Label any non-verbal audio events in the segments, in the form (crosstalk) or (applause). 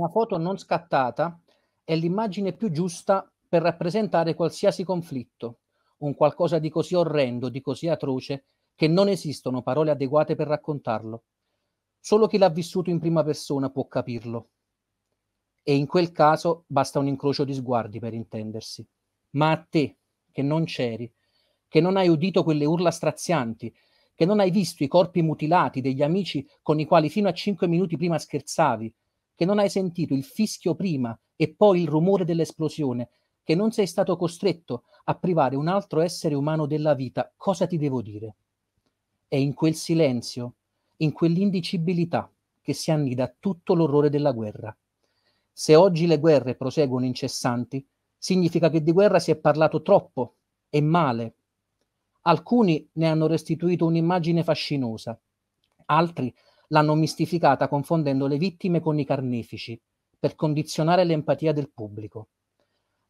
una foto non scattata è l'immagine più giusta per rappresentare qualsiasi conflitto, un qualcosa di così orrendo, di così atroce, che non esistono parole adeguate per raccontarlo. Solo chi l'ha vissuto in prima persona può capirlo. E in quel caso basta un incrocio di sguardi per intendersi. Ma a te, che non c'eri, che non hai udito quelle urla strazianti, che non hai visto i corpi mutilati degli amici con i quali fino a cinque minuti prima scherzavi, che non hai sentito il fischio prima e poi il rumore dell'esplosione, che non sei stato costretto a privare un altro essere umano della vita, cosa ti devo dire? È in quel silenzio, in quell'indicibilità, che si annida tutto l'orrore della guerra. Se oggi le guerre proseguono incessanti, significa che di guerra si è parlato troppo e male. Alcuni ne hanno restituito un'immagine fascinosa, altri l'hanno mistificata confondendo le vittime con i carnefici, per condizionare l'empatia del pubblico.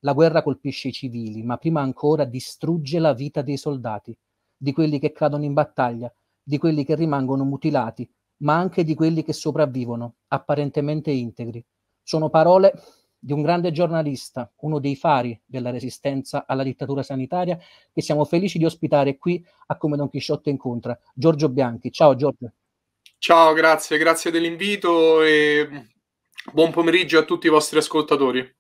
La guerra colpisce i civili, ma prima ancora distrugge la vita dei soldati, di quelli che cadono in battaglia, di quelli che rimangono mutilati, ma anche di quelli che sopravvivono, apparentemente integri. Sono parole di un grande giornalista, uno dei fari della resistenza alla dittatura sanitaria, che siamo felici di ospitare qui a Come Don Chisciotte incontra, Giorgio Bianchi. Ciao Giorgio. Ciao, grazie, grazie dell'invito e buon pomeriggio a tutti i vostri ascoltatori.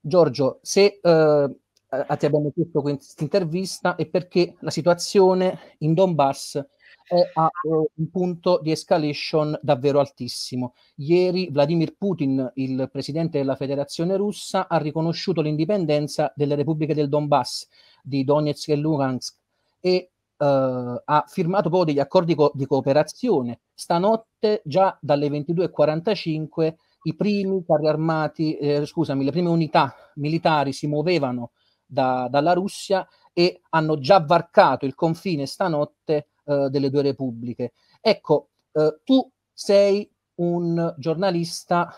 Giorgio, se eh, a te abbiamo chiesto questa intervista è perché la situazione in Donbass è a eh, un punto di escalation davvero altissimo. Ieri Vladimir Putin, il presidente della Federazione russa, ha riconosciuto l'indipendenza delle repubbliche del Donbass, di Donetsk e Luhansk, e Uh, ha firmato proprio degli accordi co- di cooperazione. Stanotte, già dalle 22.45, i primi carri armati, eh, scusami, le prime unità militari si muovevano da, dalla Russia e hanno già varcato il confine stanotte eh, delle due repubbliche. Ecco, eh, tu sei un giornalista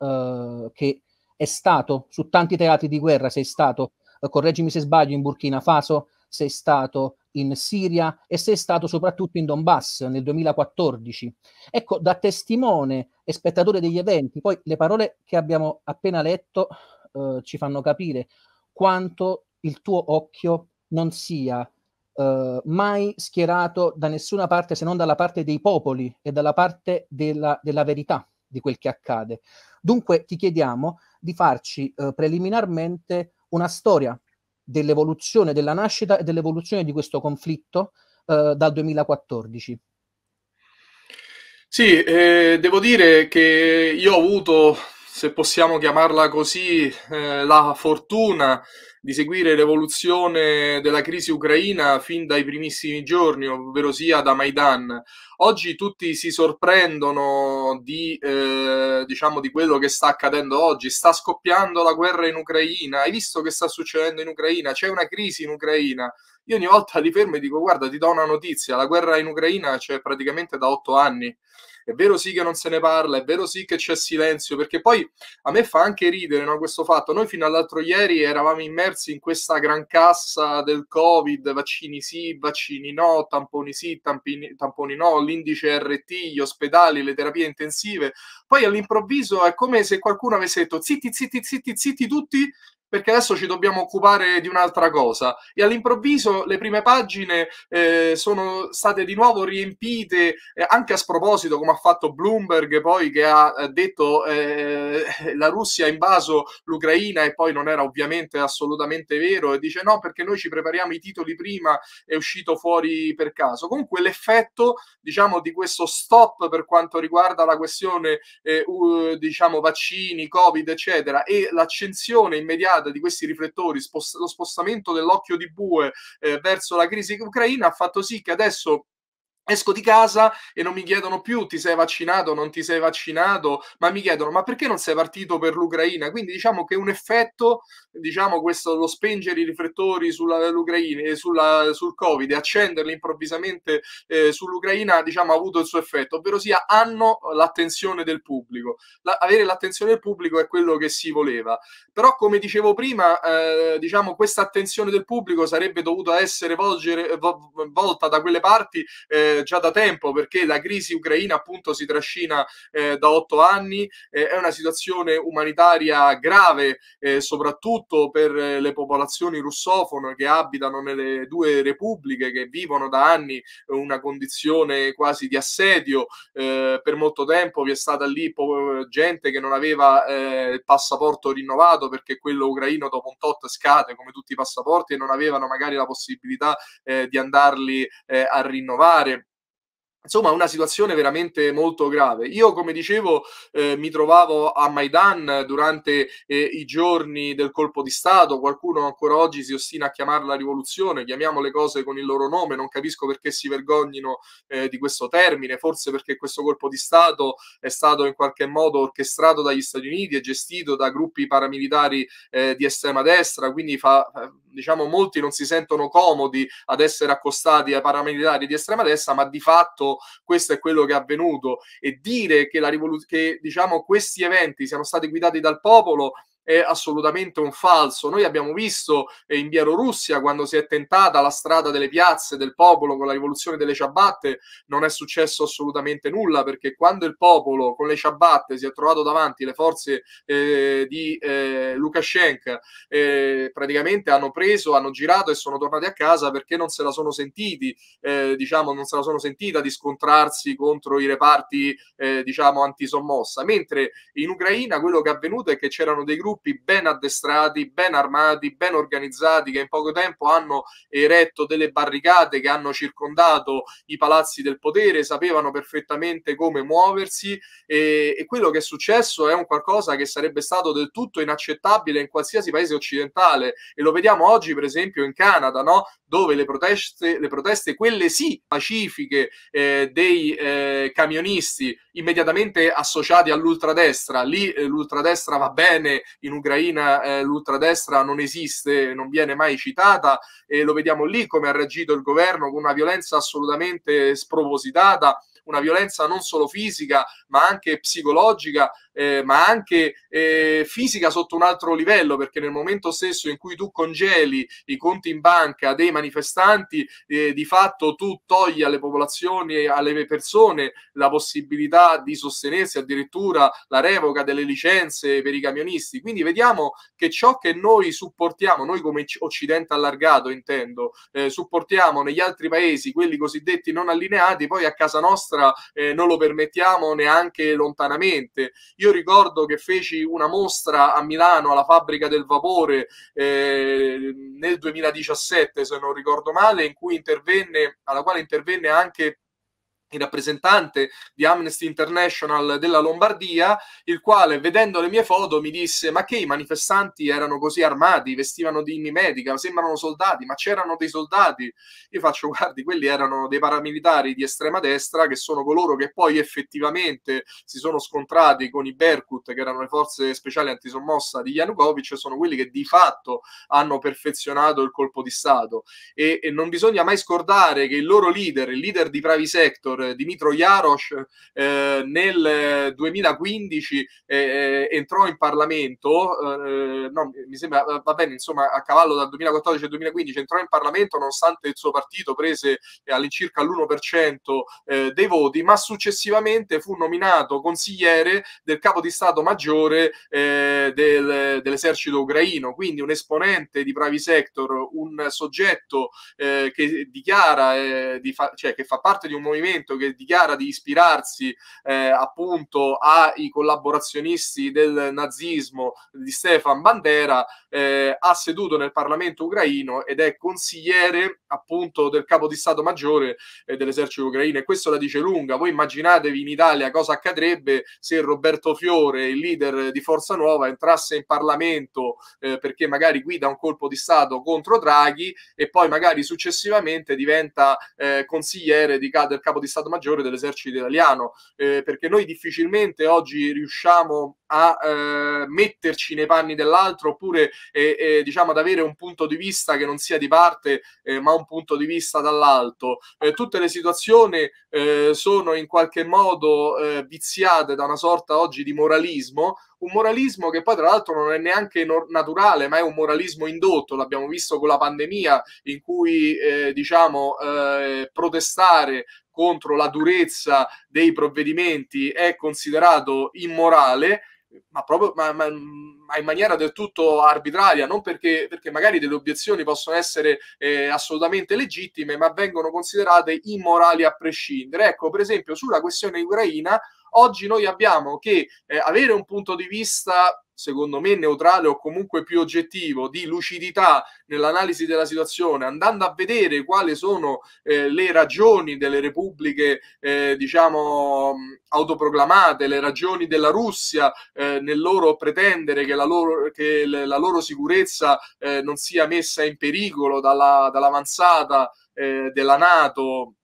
eh, che è stato su tanti teatri di guerra, sei stato, eh, correggimi se sbaglio, in Burkina Faso, sei stato in Siria e sei stato soprattutto in Donbass nel 2014. Ecco, da testimone e spettatore degli eventi, poi le parole che abbiamo appena letto eh, ci fanno capire quanto il tuo occhio non sia eh, mai schierato da nessuna parte se non dalla parte dei popoli e dalla parte della, della verità di quel che accade. Dunque ti chiediamo di farci eh, preliminarmente una storia dell'evoluzione della nascita e dell'evoluzione di questo conflitto eh, dal 2014. Sì, eh, devo dire che io ho avuto se possiamo chiamarla così, eh, la fortuna di seguire l'evoluzione della crisi ucraina fin dai primissimi giorni, ovvero sia da Maidan. Oggi tutti si sorprendono di, eh, diciamo, di quello che sta accadendo oggi. Sta scoppiando la guerra in Ucraina, hai visto che sta succedendo in Ucraina, c'è una crisi in Ucraina. Io ogni volta li fermo e dico guarda ti do una notizia, la guerra in Ucraina c'è praticamente da otto anni è vero sì che non se ne parla, è vero sì che c'è silenzio, perché poi a me fa anche ridere no, questo fatto. Noi fino all'altro ieri eravamo immersi in questa gran cassa del Covid, vaccini sì, vaccini no, tamponi sì, tampini, tamponi no, l'indice RT, gli ospedali, le terapie intensive. Poi all'improvviso è come se qualcuno avesse detto zitti, zitti, zitti, zitti tutti perché adesso ci dobbiamo occupare di un'altra cosa. E all'improvviso le prime pagine eh, sono state di nuovo riempite eh, anche a sproposito, come ha fatto Bloomberg, poi che ha eh, detto eh, (laughs) la Russia ha invaso l'Ucraina e poi non era ovviamente assolutamente vero e dice no perché noi ci prepariamo i titoli prima, è uscito fuori per caso. Comunque l'effetto diciamo di questo stop per quanto riguarda la questione eh, uh, diciamo vaccini, covid eccetera e l'accensione immediata giornata di questi riflettori, spost- lo spostamento dell'occhio di bue eh, verso la crisi ucraina ha fatto sì che adesso Esco di casa e non mi chiedono più ti sei vaccinato o non ti sei vaccinato, ma mi chiedono ma perché non sei partito per l'Ucraina? Quindi diciamo che un effetto, diciamo questo, lo spengere i riflettori sull'Ucraina e eh, sul Covid e accenderli improvvisamente eh, sull'Ucraina, diciamo, ha avuto il suo effetto, ovvero sia hanno l'attenzione del pubblico. La, avere l'attenzione del pubblico è quello che si voleva. Però come dicevo prima, eh, diciamo, questa attenzione del pubblico sarebbe dovuta essere volgere, vo- volta da quelle parti. Eh, già da tempo perché la crisi ucraina appunto si trascina eh, da otto anni, eh, è una situazione umanitaria grave eh, soprattutto per eh, le popolazioni russofone che abitano nelle due repubbliche che vivono da anni una condizione quasi di assedio, eh, per molto tempo vi è stata lì po- gente che non aveva il passaporto rinnovato perché quello ucraino dopo un tot scade come tutti i passaporti e non avevano magari la possibilità di andarli a rinnovare. Insomma, una situazione veramente molto grave. Io, come dicevo, eh, mi trovavo a Maidan durante eh, i giorni del colpo di Stato. Qualcuno ancora oggi si ostina a chiamarla rivoluzione, chiamiamo le cose con il loro nome. Non capisco perché si vergognino eh, di questo termine, forse perché questo colpo di Stato è stato in qualche modo orchestrato dagli Stati Uniti e gestito da gruppi paramilitari eh, di estrema destra. Quindi fa, diciamo, molti non si sentono comodi ad essere accostati ai paramilitari di estrema destra, ma di fatto questo è quello che è avvenuto e dire che, la rivolu- che diciamo, questi eventi siano stati guidati dal popolo è assolutamente un falso. Noi abbiamo visto eh, in Bielorussia quando si è tentata la strada delle piazze, del popolo con la rivoluzione delle ciabatte, non è successo assolutamente nulla perché quando il popolo con le ciabatte si è trovato davanti le forze eh, di eh, Lukashenko, eh, praticamente hanno preso, hanno girato e sono tornati a casa perché non se la sono sentiti, eh, diciamo, non se la sono sentita di scontrarsi contro i reparti, eh, diciamo, antisommossa. Mentre in Ucraina quello che è avvenuto è che c'erano dei gruppi gruppi ben addestrati, ben armati, ben organizzati, che in poco tempo hanno eretto delle barricate, che hanno circondato i palazzi del potere, sapevano perfettamente come muoversi e, e quello che è successo è un qualcosa che sarebbe stato del tutto inaccettabile in qualsiasi paese occidentale e lo vediamo oggi per esempio in Canada, no? dove le proteste, le proteste, quelle sì, pacifiche eh, dei eh, camionisti immediatamente associati all'ultradestra, lì eh, l'ultradestra va bene in Ucraina eh, l'ultradestra non esiste, non viene mai citata e lo vediamo lì come ha reagito il governo con una violenza assolutamente spropositata una violenza non solo fisica ma anche psicologica eh, ma anche eh, fisica sotto un altro livello, perché nel momento stesso in cui tu congeli i conti in banca dei manifestanti, eh, di fatto tu togli alle popolazioni, alle persone la possibilità di sostenersi, addirittura la revoca delle licenze per i camionisti. Quindi vediamo che ciò che noi supportiamo, noi come Occidente allargato intendo, eh, supportiamo negli altri paesi quelli cosiddetti non allineati, poi a casa nostra eh, non lo permettiamo neanche lontanamente. Io io ricordo che feci una mostra a Milano alla fabbrica del vapore eh, nel 2017, se non ricordo male, in cui intervenne, alla quale intervenne anche il rappresentante di Amnesty International della Lombardia, il quale vedendo le mie foto mi disse ma che i manifestanti erano così armati, vestivano di inni medica, sembrano soldati, ma c'erano dei soldati. Io faccio (laughs) guardi, quelli erano dei paramilitari di estrema destra che sono coloro che poi effettivamente si sono scontrati con i Berkut, che erano le forze speciali antisommossa di Yanukovych, e sono quelli che di fatto hanno perfezionato il colpo di Stato. E, e non bisogna mai scordare che il loro leader, il leader di Pravi Sector, eh, Dimitro Jarosh eh, nel 2015 eh, eh, eh, entrò in Parlamento, eh, no, mi sembra, va bene, insomma, a cavallo dal 2014 al 2015 entrò in Parlamento nonostante il suo partito prese all'incirca l'1% dei voti, ma successivamente fu nominato consigliere del capo di Stato maggiore del, dell'esercito ucraino, quindi un esponente di Pravi Sector, un soggetto che dichiara, di fa- cioè che fa parte di un movimento detto che dichiara di ispirarsi eh, appunto ai collaborazionisti del nazismo di Stefan Bandera, eh, ha seduto nel Parlamento ucraino ed è consigliere appunto del capo di Stato Maggiore eh, dell'esercito ucraino e questo la dice lunga. Voi immaginatevi in Italia cosa accadrebbe se Roberto Fiore, il leader di Forza Nuova, entrasse in Parlamento eh, perché magari guida un colpo di Stato contro Draghi e poi magari successivamente diventa eh, consigliere di, del capo di Stato Maggiore dell'esercito italiano, eh, perché noi difficilmente oggi riusciamo a eh, metterci nei panni dell'altro oppure e, e, diciamo ad avere un punto di vista che non sia di parte eh, ma un punto di vista dall'alto. Eh, tutte le situazioni eh, sono in qualche modo eh, viziate da una sorta oggi di moralismo, un moralismo che poi tra l'altro non è neanche naturale, ma è un moralismo indotto, l'abbiamo visto con la pandemia in cui eh, diciamo eh, protestare contro la durezza dei provvedimenti è considerato immorale ma, proprio, ma, ma, ma, in maniera del tutto arbitraria, non perché, perché magari delle obiezioni possono essere eh, assolutamente legittime, ma vengono considerate immorali a prescindere. Ecco, per esempio, sulla questione ucraina Oggi noi abbiamo che eh, avere un punto di vista secondo me neutrale o comunque più oggettivo di lucidità nell'analisi della situazione andando a vedere quali sono eh, le ragioni delle repubbliche eh, diciamo autoproclamate le ragioni della Russia eh, nel loro pretendere che la loro, che la loro sicurezza eh, non sia messa in pericolo dalla, dall'avanzata eh, della Nato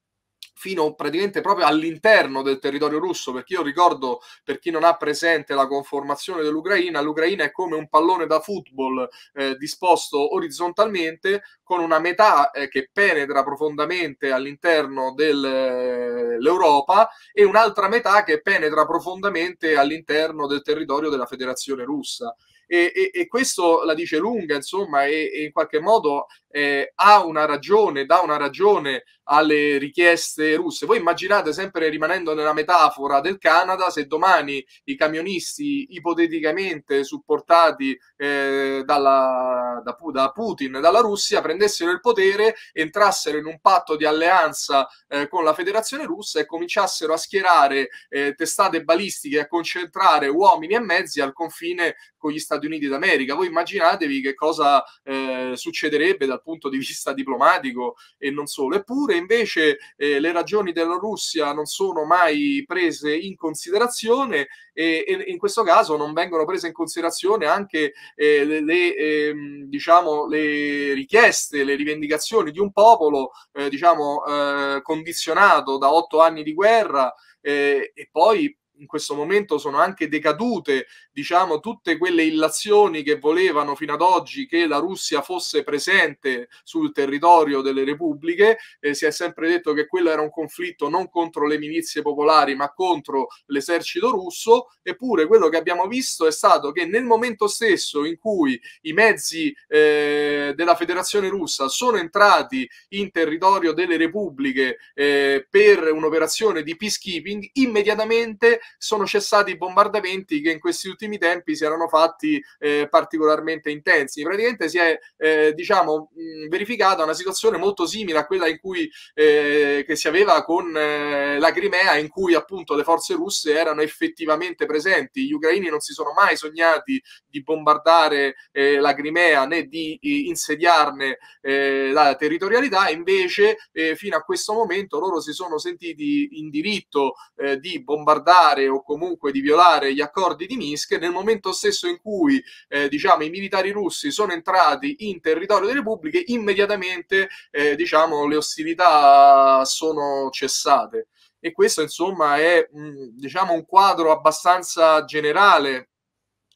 fino praticamente proprio all'interno del territorio russo, perché io ricordo per chi non ha presente la conformazione dell'Ucraina, l'Ucraina è come un pallone da football eh, disposto orizzontalmente con una metà eh, che penetra profondamente all'interno dell'Europa eh, e un'altra metà che penetra profondamente all'interno del territorio della Federazione russa. E, e, e, questo la dice lunga, insomma, e, e in qualche modo eh, ha una ragione, dà una ragione alle richieste russe. Voi immaginate, sempre rimanendo nella metafora del Canada, se domani i camionisti ipoteticamente supportati eh, dalla, da, da, Putin dalla Russia prendessero il potere, entrassero in un patto di alleanza eh, con la Federazione russa e cominciassero a schierare eh, testate balistiche e a concentrare uomini e mezzi al confine con gli Stati Uniti d'America. Voi immaginatevi che cosa eh, succederebbe dal dal punto di vista diplomatico e non solo. Eppure invece eh, le ragioni della Russia non sono mai prese in considerazione e, e in questo caso non vengono prese in considerazione anche eh, le, le eh, diciamo, le richieste, le rivendicazioni di un popolo eh, diciamo, eh, condizionato da otto anni di guerra eh, e poi in questo momento sono anche decadute, diciamo, tutte quelle illazioni che volevano fino ad oggi che la Russia fosse presente sul territorio delle repubbliche. Eh, si è sempre detto che quello era un conflitto non contro le milizie popolari, ma contro l'esercito russo. Eppure quello che abbiamo visto è stato che nel momento stesso in cui i mezzi eh, della Federazione russa sono entrati in territorio delle repubbliche eh, per un'operazione di peacekeeping, immediatamente sono cessati i bombardamenti che in questi ultimi tempi si erano fatti eh, particolarmente intensi. Praticamente si è eh, diciamo, mh, verificata una situazione molto simile a quella in cui eh, che si aveva con eh, la Crimea, in cui appunto le forze russe erano effettivamente presenti. Gli ucraini non si sono mai sognati di bombardare eh, la Crimea né di eh, insediarne la territorialità, invece fino a questo momento loro si sono sentiti in diritto di bombardare violare o comunque di violare gli accordi di Minsk nel momento stesso in cui eh, diciamo, i militari russi sono entrati in territorio delle repubbliche immediatamente eh, diciamo, le ostilità sono cessate e questo insomma è mh, diciamo, un quadro abbastanza generale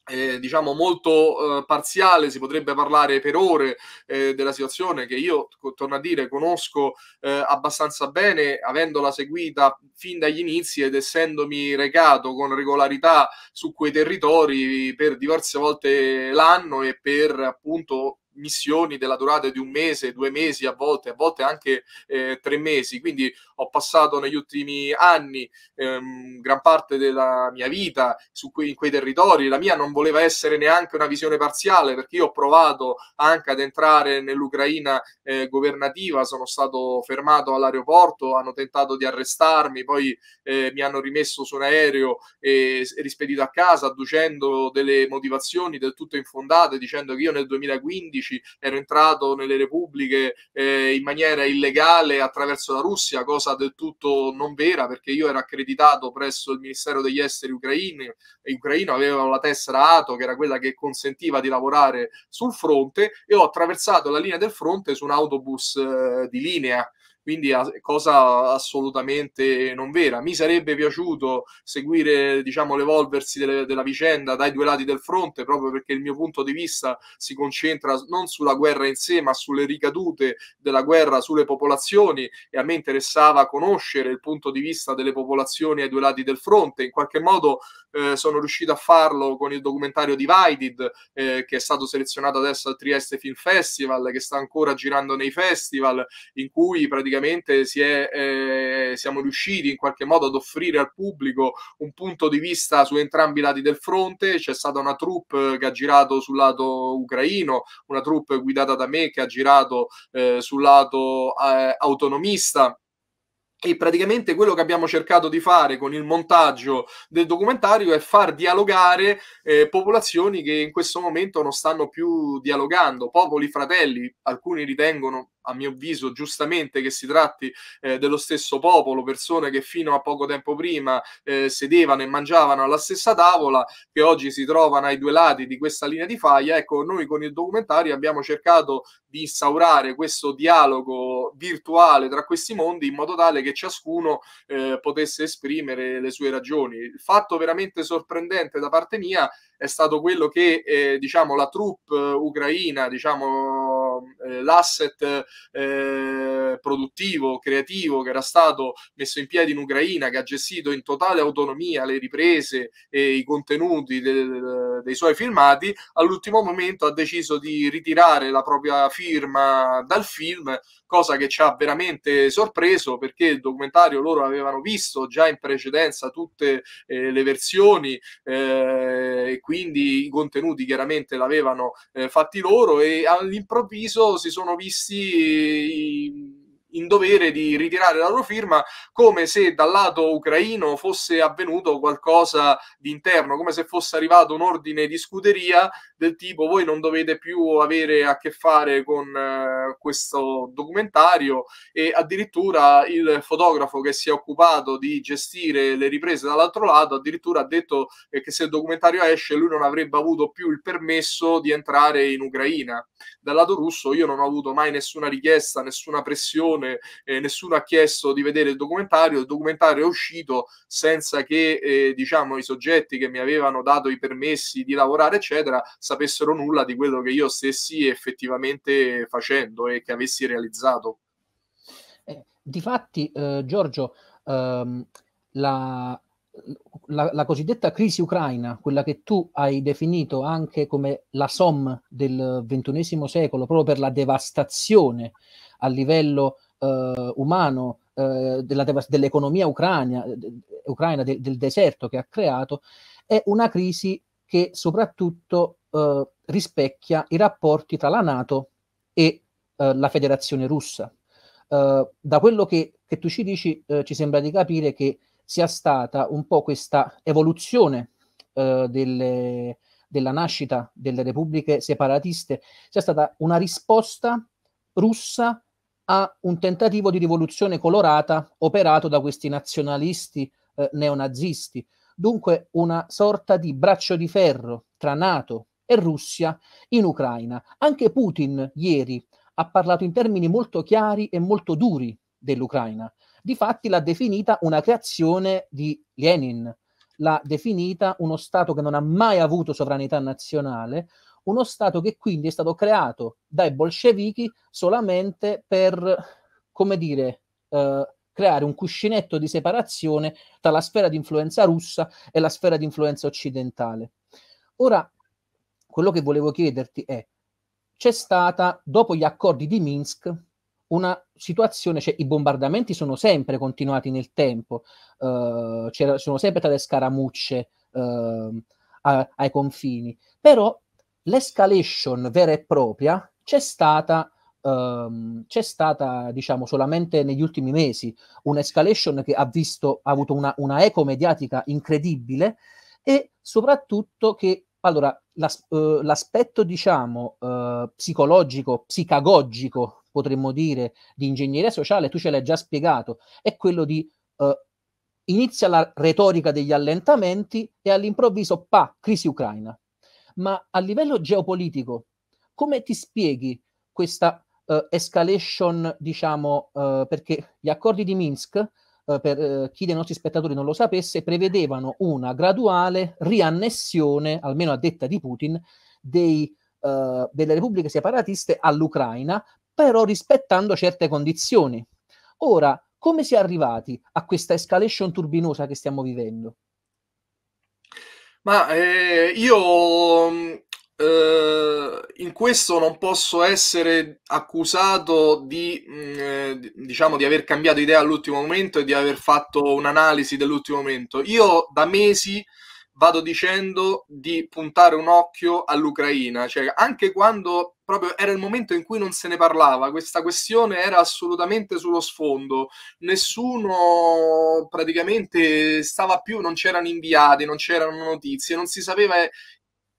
eh, diciamo molto eh, parziale, si potrebbe parlare per ore eh, della situazione che io, torno a dire, conosco eh, abbastanza bene, avendola seguita fin dagli inizi ed essendomi recato con regolarità su quei territori per diverse volte l'anno e per appunto missioni della durata di un mese, due mesi a volte, a volte anche eh, tre mesi. Quindi ho passato negli ultimi anni, ehm, gran parte della mia vita su quei, in quei territori. La mia non voleva essere neanche una visione parziale, perché io ho provato anche ad entrare nell'Ucraina eh, governativa, sono stato fermato all'aeroporto, hanno tentato di arrestarmi, poi eh, mi hanno rimesso su un aereo e, e rispedito a casa adducendo delle motivazioni del tutto infondate, dicendo che io nel 2015 ero entrato nelle repubbliche eh, in maniera illegale attraverso la Russia, cosa cosa del tutto non vera perché io ero accreditato presso il Ministero degli Esteri ucraini, ucraino, avevo la tessera ATO che era quella che consentiva di lavorare sul fronte e ho attraversato la linea del fronte su un autobus eh, di linea quindi cosa assolutamente non vera. Mi sarebbe piaciuto seguire diciamo, l'evolversi delle, della vicenda dai due lati del fronte, proprio perché il mio punto di vista si concentra non sulla guerra in sé, ma sulle ricadute della guerra sulle popolazioni e a me interessava conoscere il punto di vista delle popolazioni ai due lati del fronte, in qualche modo eh, sono riuscito a farlo con il documentario Divided, eh, che è stato selezionato adesso al Trieste Film Festival, che sta ancora girando nei festival, in cui praticamente si è, eh, siamo riusciti in qualche modo ad offrire al pubblico un punto di vista su entrambi i lati del fronte. C'è stata una troupe che ha girato sul lato ucraino, una troupe guidata da me che ha girato eh, sul lato eh, autonomista e praticamente quello che abbiamo cercato di fare con il montaggio del documentario è far dialogare eh, popolazioni che in questo momento non stanno più dialogando, popoli fratelli, alcuni ritengono a mio avviso giustamente che si tratti eh, dello stesso popolo, persone che fino a poco tempo prima eh, sedevano e mangiavano alla stessa tavola, che oggi si trovano ai due lati di questa linea di faglia. Ecco, noi con il documentario abbiamo cercato di instaurare questo dialogo virtuale tra questi mondi in modo tale che ciascuno eh, potesse esprimere le sue ragioni. Il fatto veramente sorprendente da parte mia è stato quello che eh, diciamo la troupe eh, ucraina, diciamo eh, l'asset eh, produttivo, creativo che era stato messo in piedi in Ucraina, che ha gestito in totale autonomia le riprese e i contenuti del, dei suoi filmati, all'ultimo momento ha deciso di ritirare la propria firma dal film cosa che ci ha veramente sorpreso perché il documentario loro avevano visto già in precedenza tutte eh, le versioni eh, e quindi i contenuti chiaramente l'avevano eh, fatti loro e all'improvviso si sono visti i eh, in dovere di ritirare la loro firma come se dal lato ucraino fosse avvenuto qualcosa di interno, come se fosse arrivato un ordine di scuderia del tipo voi non dovete più avere a che fare con eh, questo documentario e addirittura il fotografo che si è occupato di gestire le riprese dall'altro lato addirittura ha detto eh, che se il documentario esce lui non avrebbe avuto più il permesso di entrare in Ucraina. Dal lato russo io non ho avuto mai nessuna richiesta, nessuna pressione, eh, nessuno ha chiesto di vedere il documentario, il documentario è uscito senza che eh, diciamo i soggetti che mi avevano dato i permessi di lavorare eccetera sapessero nulla di quello che io stessi effettivamente facendo e che avessi realizzato. Eh, difatti, eh, Giorgio, ehm, la, la, la, cosiddetta crisi ucraina, quella che tu hai definito anche come la SOM del XXI secolo, proprio per la devastazione a livello eh, umano eh, della, dell'economia ucrania, eh, de, ucraina, de, del deserto che ha creato, è una crisi che soprattutto eh, rispecchia i rapporti tra la Nato e eh, la Federazione Russa. Eh, da quello che, che, tu ci dici eh, ci sembra di capire che sia stata un po' questa evoluzione eh, delle, della nascita delle repubbliche separatiste, sia stata una risposta russa a un tentativo di rivoluzione colorata operato da questi nazionalisti eh, neonazisti. Dunque una sorta di braccio di ferro tra Nato e Russia in Ucraina. Anche Putin ieri ha parlato in termini molto chiari e molto duri dell'Ucraina. Difatti l'ha definita una creazione di Lenin, l'ha definita uno Stato che non ha mai avuto sovranità nazionale, uno Stato che quindi è stato creato dai bolscevichi solamente per, come dire, eh, creare un cuscinetto di separazione tra la sfera di influenza russa e la sfera di influenza occidentale. Ora, quello che volevo chiederti è, c'è stata, dopo gli accordi di Minsk, una situazione, cioè i bombardamenti sono sempre continuati nel tempo, eh, sono sempre state scaramucce eh, a, ai confini, però l'escalation vera e propria c'è stata, ehm, c'è stata diciamo, solamente negli ultimi mesi, un'escalation che ha, visto, ha avuto una, una eco mediatica incredibile e soprattutto che allora, l'as- eh, l'aspetto, diciamo, eh, psicologico, psicagogico, potremmo dire, di ingegneria sociale, tu ce l'hai già spiegato, è quello di eh, inizia la retorica degli allentamenti e all'improvviso, pa, crisi ucraina. Ma a livello geopolitico, come ti spieghi questa eh, escalation, diciamo, eh, perché gli accordi di Minsk eh, per eh, chi dei nostri spettatori non lo sapesse, prevedevano una graduale riannessione, almeno a detta di Putin, dei, eh, delle repubbliche separatiste all'Ucraina, però rispettando certe condizioni. Ora, come si è arrivati a questa escalation turbinosa che stiamo vivendo? Ma eh, io mm, eh, in questo non posso essere accusato di, mh, mm, eh, diciamo, di aver cambiato idea all'ultimo momento e di aver fatto un'analisi dell'ultimo momento. Io da mesi vado dicendo di puntare un occhio all'Ucraina, cioè anche quando proprio era il momento in cui non se ne parlava, questa questione era assolutamente sullo sfondo, nessuno praticamente stava più, non c'erano inviati, non c'erano notizie, non si sapeva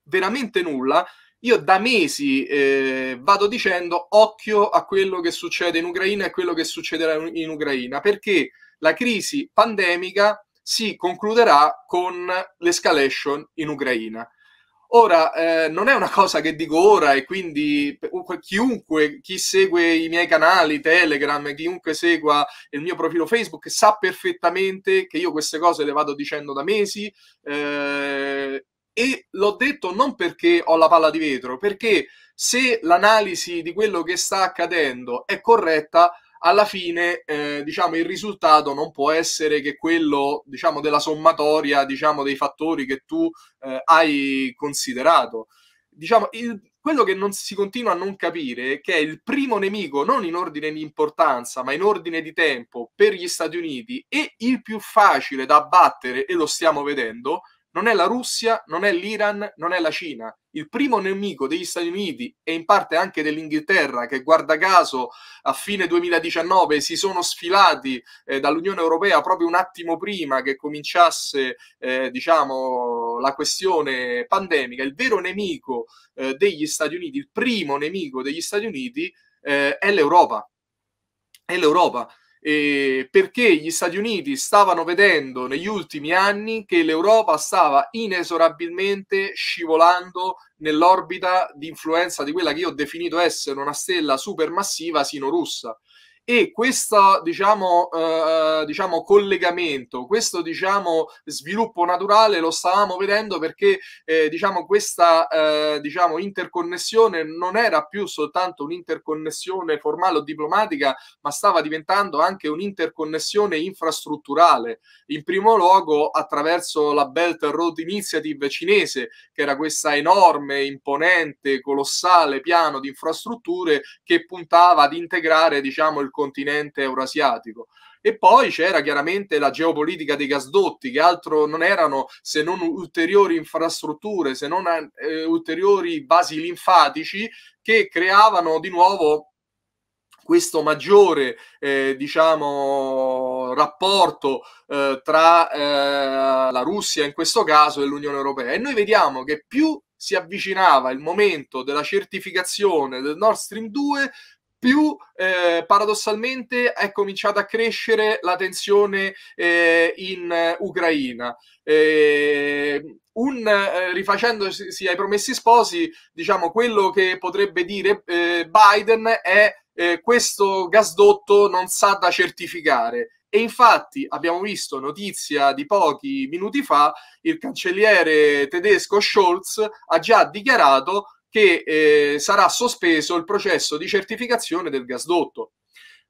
veramente nulla. Io da mesi eh, vado dicendo occhio a quello che succede in Ucraina e a quello che succederà in Ucraina, perché la crisi pandemica si concluderà con l'escalation in Ucraina. Ora, eh, non è una cosa che dico ora e quindi chiunque, chi segue i miei canali Telegram, chiunque segua il mio profilo Facebook sa perfettamente che io queste cose le vado dicendo da mesi eh, e l'ho detto non perché ho la palla di vetro, perché se l'analisi di quello che sta accadendo è corretta, alla fine eh, diciamo, il risultato non può essere che quello diciamo, della sommatoria diciamo, dei fattori che tu eh, hai considerato. Diciamo, il, quello che non si continua a non capire è che è il primo nemico, non in ordine di importanza, ma in ordine di tempo per gli Stati Uniti e il più facile da abbattere, e lo stiamo vedendo, non è la Russia, non è l'Iran, non è la Cina. Il primo nemico degli Stati Uniti e in parte anche dell'Inghilterra, che guarda caso a fine 2019 si sono sfilati eh, dall'Unione Europea proprio un attimo prima che cominciasse eh, diciamo, la questione pandemica, il vero nemico eh, degli Stati Uniti, il primo nemico degli Stati Uniti eh, è l'Europa. È l'Europa eh, perché gli Stati Uniti stavano vedendo negli ultimi anni che l'Europa stava inesorabilmente scivolando nell'orbita di influenza di quella che io ho definito essere una stella supermassiva sino-russa e questo diciamo, eh, diciamo collegamento, questo diciamo, sviluppo naturale lo stavamo vedendo perché eh, diciamo, questa eh, diciamo, interconnessione non era più soltanto un'interconnessione formale o diplomatica, ma stava diventando anche un'interconnessione infrastrutturale, in primo luogo attraverso la Belt and Road Initiative cinese, che era questa enorme, imponente, colossale piano di infrastrutture che puntava ad integrare diciamo, il continente eurasiatico. E poi c'era chiaramente la geopolitica dei gasdotti, che altro non erano se non ulteriori infrastrutture, se non eh, ulteriori vasi linfatici che creavano di nuovo questo maggiore eh, diciamo, rapporto eh, tra eh, la Russia in questo caso e l'Unione Europea e noi vediamo che più si avvicinava il momento della certificazione del Nord Stream 2 più eh, paradossalmente è cominciata a crescere la tensione eh, in Ucraina. Eh, un, eh, rifacendosi ai promessi sposi, diciamo quello che potrebbe dire eh, Biden è eh, questo gasdotto non sa da certificare. E infatti abbiamo visto notizia di pochi minuti fa, il cancelliere tedesco Scholz ha già dichiarato che eh, sarà sospeso il processo di certificazione del gasdotto.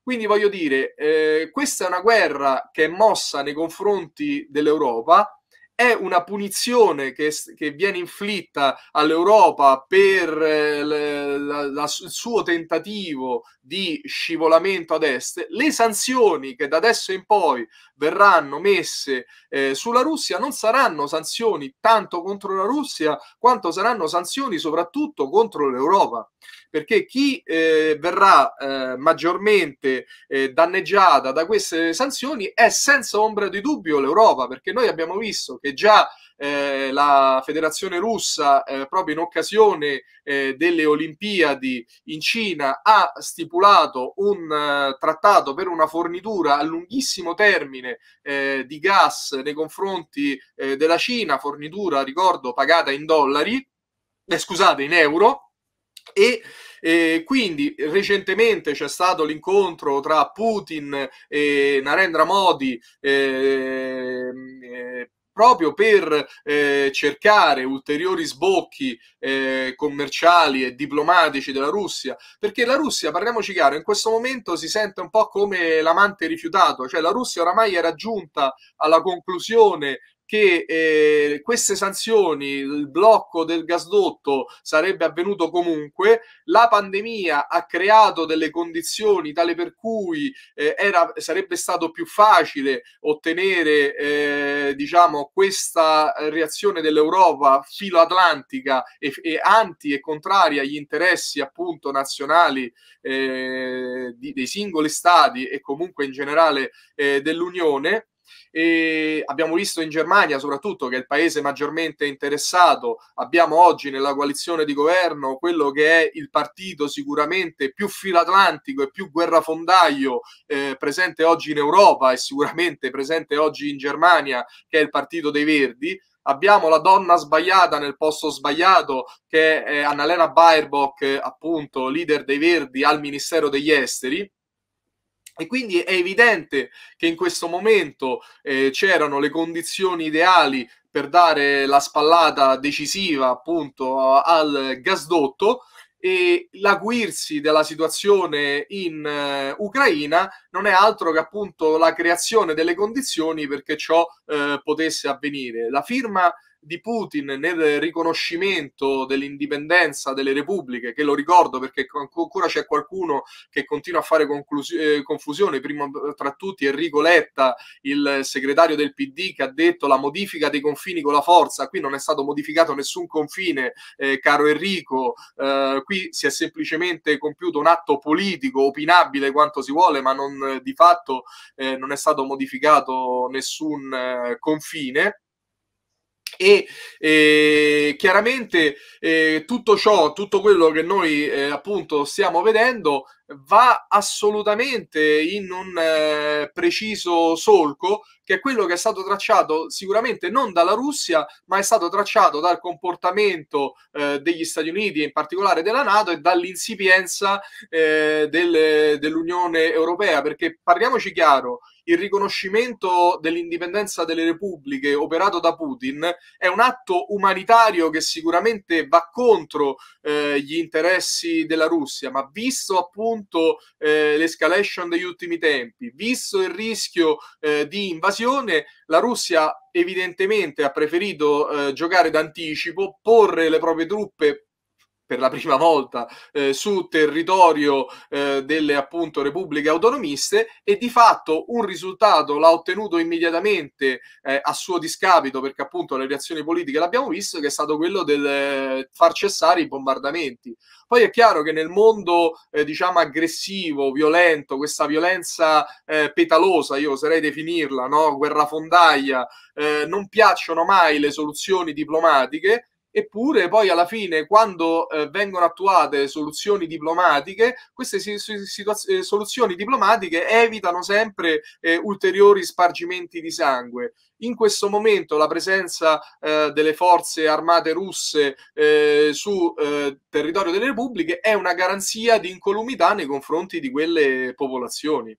Quindi voglio dire, eh, questa è una guerra che è mossa nei confronti dell'Europa è una punizione che, che viene inflitta all'Europa per eh, la, la, il suo tentativo di scivolamento ad est, le sanzioni che da adesso in poi verranno messe eh, sulla Russia non saranno sanzioni tanto contro la Russia quanto saranno sanzioni soprattutto contro l'Europa, perché chi eh, verrà eh, maggiormente eh, danneggiata da queste sanzioni è senza ombra di dubbio l'Europa, perché noi abbiamo visto che e già eh, la federazione russa eh, proprio in occasione eh, delle Olimpiadi in Cina ha stipulato un eh, trattato per una fornitura a lunghissimo termine eh, di gas nei confronti eh, della Cina, fornitura, ricordo, pagata in dollari, scusate, in euro, e eh, quindi recentemente c'è stato l'incontro tra Putin e Narendra Modi ehm, eh, proprio per eh, cercare ulteriori sbocchi eh, commerciali e diplomatici della Russia, perché la Russia, parliamoci chiaro, in questo momento si sente un po' come l'amante rifiutato, cioè la Russia oramai è raggiunta alla conclusione che eh, queste sanzioni, il blocco del gasdotto sarebbe avvenuto comunque, la pandemia ha creato delle condizioni tale per cui eh, era, sarebbe stato più facile ottenere eh, diciamo, questa reazione dell'Europa filoatlantica e, e, anti e contraria agli interessi appunto nazionali eh, di, dei singoli stati e comunque in generale eh, dell'Unione e abbiamo visto in Germania, soprattutto, che è il paese maggiormente interessato, abbiamo oggi nella coalizione di governo quello che è il partito sicuramente più filatlantico e più guerrafondaio eh, presente oggi in Europa e sicuramente presente oggi in Germania, che è il Partito dei Verdi abbiamo la donna sbagliata nel posto sbagliato che è Annalena Baerbock, appunto leader dei Verdi al Ministero degli Esteri e quindi è evidente che in questo momento eh, c'erano le condizioni ideali per dare la spallata decisiva appunto al gasdotto e l'acuirsi della situazione in eh, Ucraina non è altro che appunto la creazione delle condizioni perché ciò eh, potesse avvenire. La firma di Putin nel riconoscimento dell'indipendenza delle repubbliche, che lo ricordo perché ancora c'è qualcuno che continua a fare conclusi- eh, confusione, prima eh, tra tutti Enrico Letta, il segretario del PD, che ha detto la modifica dei confini con la forza, qui non è stato modificato nessun confine, eh, caro Enrico, eh, qui si è semplicemente compiuto un atto politico, opinabile quanto si vuole, ma non, eh, di fatto eh, non è stato modificato nessun confine e eh, chiaramente eh, tutto ciò, tutto quello che noi eh, appunto stiamo vedendo va assolutamente in un eh, preciso solco che è quello che è stato tracciato sicuramente non dalla Russia ma è stato tracciato dal comportamento eh, degli Stati Uniti e in particolare della Nato e dall'insipienza eh, del, dell'Unione Europea perché parliamoci chiaro il riconoscimento dell'indipendenza delle repubbliche operato da Putin è un atto umanitario che sicuramente va contro eh, gli interessi della Russia, ma visto appunto eh, l'escalation degli ultimi tempi, visto il rischio eh, di invasione, la Russia evidentemente ha preferito eh, giocare d'anticipo, porre le proprie truppe per la prima volta eh, su territorio eh, delle appunto repubbliche autonomiste e di fatto un risultato l'ha ottenuto immediatamente eh, a suo discapito perché appunto le reazioni politiche l'abbiamo visto che è stato quello del eh, far cessare i bombardamenti. Poi è chiaro che nel mondo eh, diciamo aggressivo, violento, questa violenza eh, petalosa, io oserei definirla, no? guerrafondaia, non piacciono mai le soluzioni diplomatiche eppure poi alla fine quando eh, vengono attuate soluzioni diplomatiche, queste si, situaz- eh, soluzioni diplomatiche evitano sempre eh, ulteriori spargimenti di sangue. In questo momento la presenza eh, delle forze armate russe eh, su eh, territorio delle repubbliche è una garanzia di incolumità nei confronti di quelle popolazioni.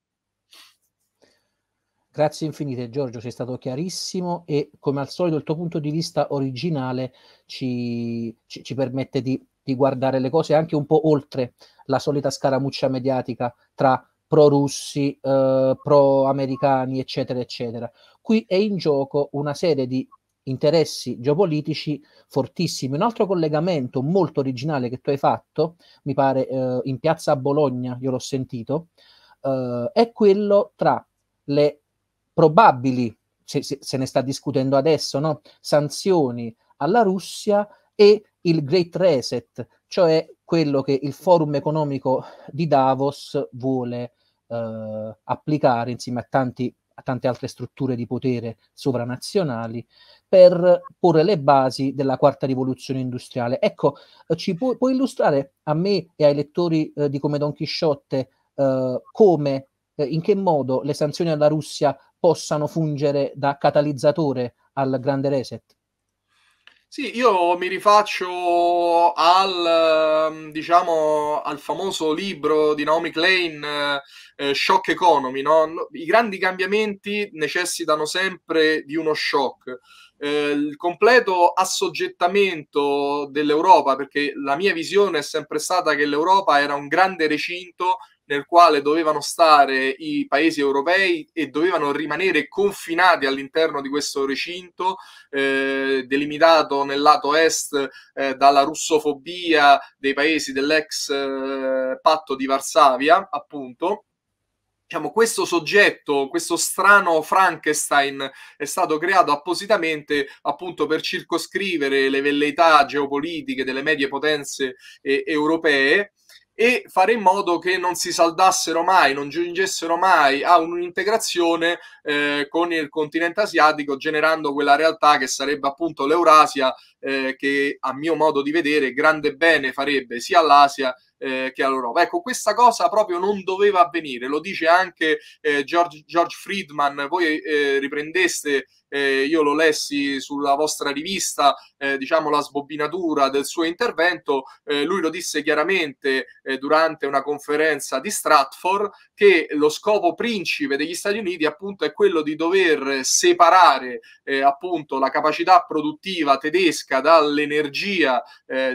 Grazie infinite Giorgio, sei stato chiarissimo e come al solito il tuo punto di vista originale ci, ci, ci permette di, di, guardare le cose anche un po' oltre la solita scaramuccia mediatica tra pro-russi, eh, pro-americani, eccetera, eccetera. Qui è in gioco una serie di interessi geopolitici fortissimi. Un altro collegamento molto originale che tu hai fatto, mi pare eh, in piazza a Bologna, io l'ho sentito, eh, è quello tra le probabili, se, se, se ne sta discutendo adesso, no? sanzioni alla Russia e il Great Reset, cioè quello che il forum economico di Davos vuole eh, applicare insieme a, tanti, a tante altre strutture di potere sovranazionali per porre le basi della quarta rivoluzione industriale. Ecco, ci pu- puoi illustrare a me e ai lettori eh, di Come Don Chisciotte eh, come, eh, in che modo le sanzioni alla Russia possano fungere da catalizzatore al grande reset? Sì, io mi rifaccio al, ehm, diciamo, al famoso libro di Naomi Klein, eh, Shock Economy. No? I grandi cambiamenti necessitano sempre di uno shock. Eh, il completo assoggettamento dell'Europa, perché la mia visione è sempre stata che l'Europa era un grande recinto nel quale dovevano stare i paesi europei e dovevano rimanere confinati all'interno di questo recinto, eh, delimitato nel lato est eh, dalla russofobia dei paesi dell'ex eh, patto di Varsavia, appunto. Diciamo, questo soggetto, questo strano Frankenstein è stato creato appositamente appunto per circoscrivere le velleità geopolitiche delle medie potenze eh, europee e fare in modo che non si saldassero mai, non giungessero mai a un'integrazione eh, con il continente asiatico, generando quella realtà che sarebbe appunto l'Eurasia, eh, che a mio modo di vedere grande bene farebbe sia all'Asia eh, che all'Europa. Ecco, questa cosa proprio non doveva avvenire, lo dice anche eh, George, George, Friedman, voi eh, riprendeste, eh, io lo lessi sulla vostra rivista, eh, diciamo la sbobbinatura del suo intervento, eh, lui lo disse chiaramente durante una conferenza di Stratford che lo scopo principe degli Stati Uniti appunto è quello di dover separare appunto la capacità produttiva tedesca dall'energia,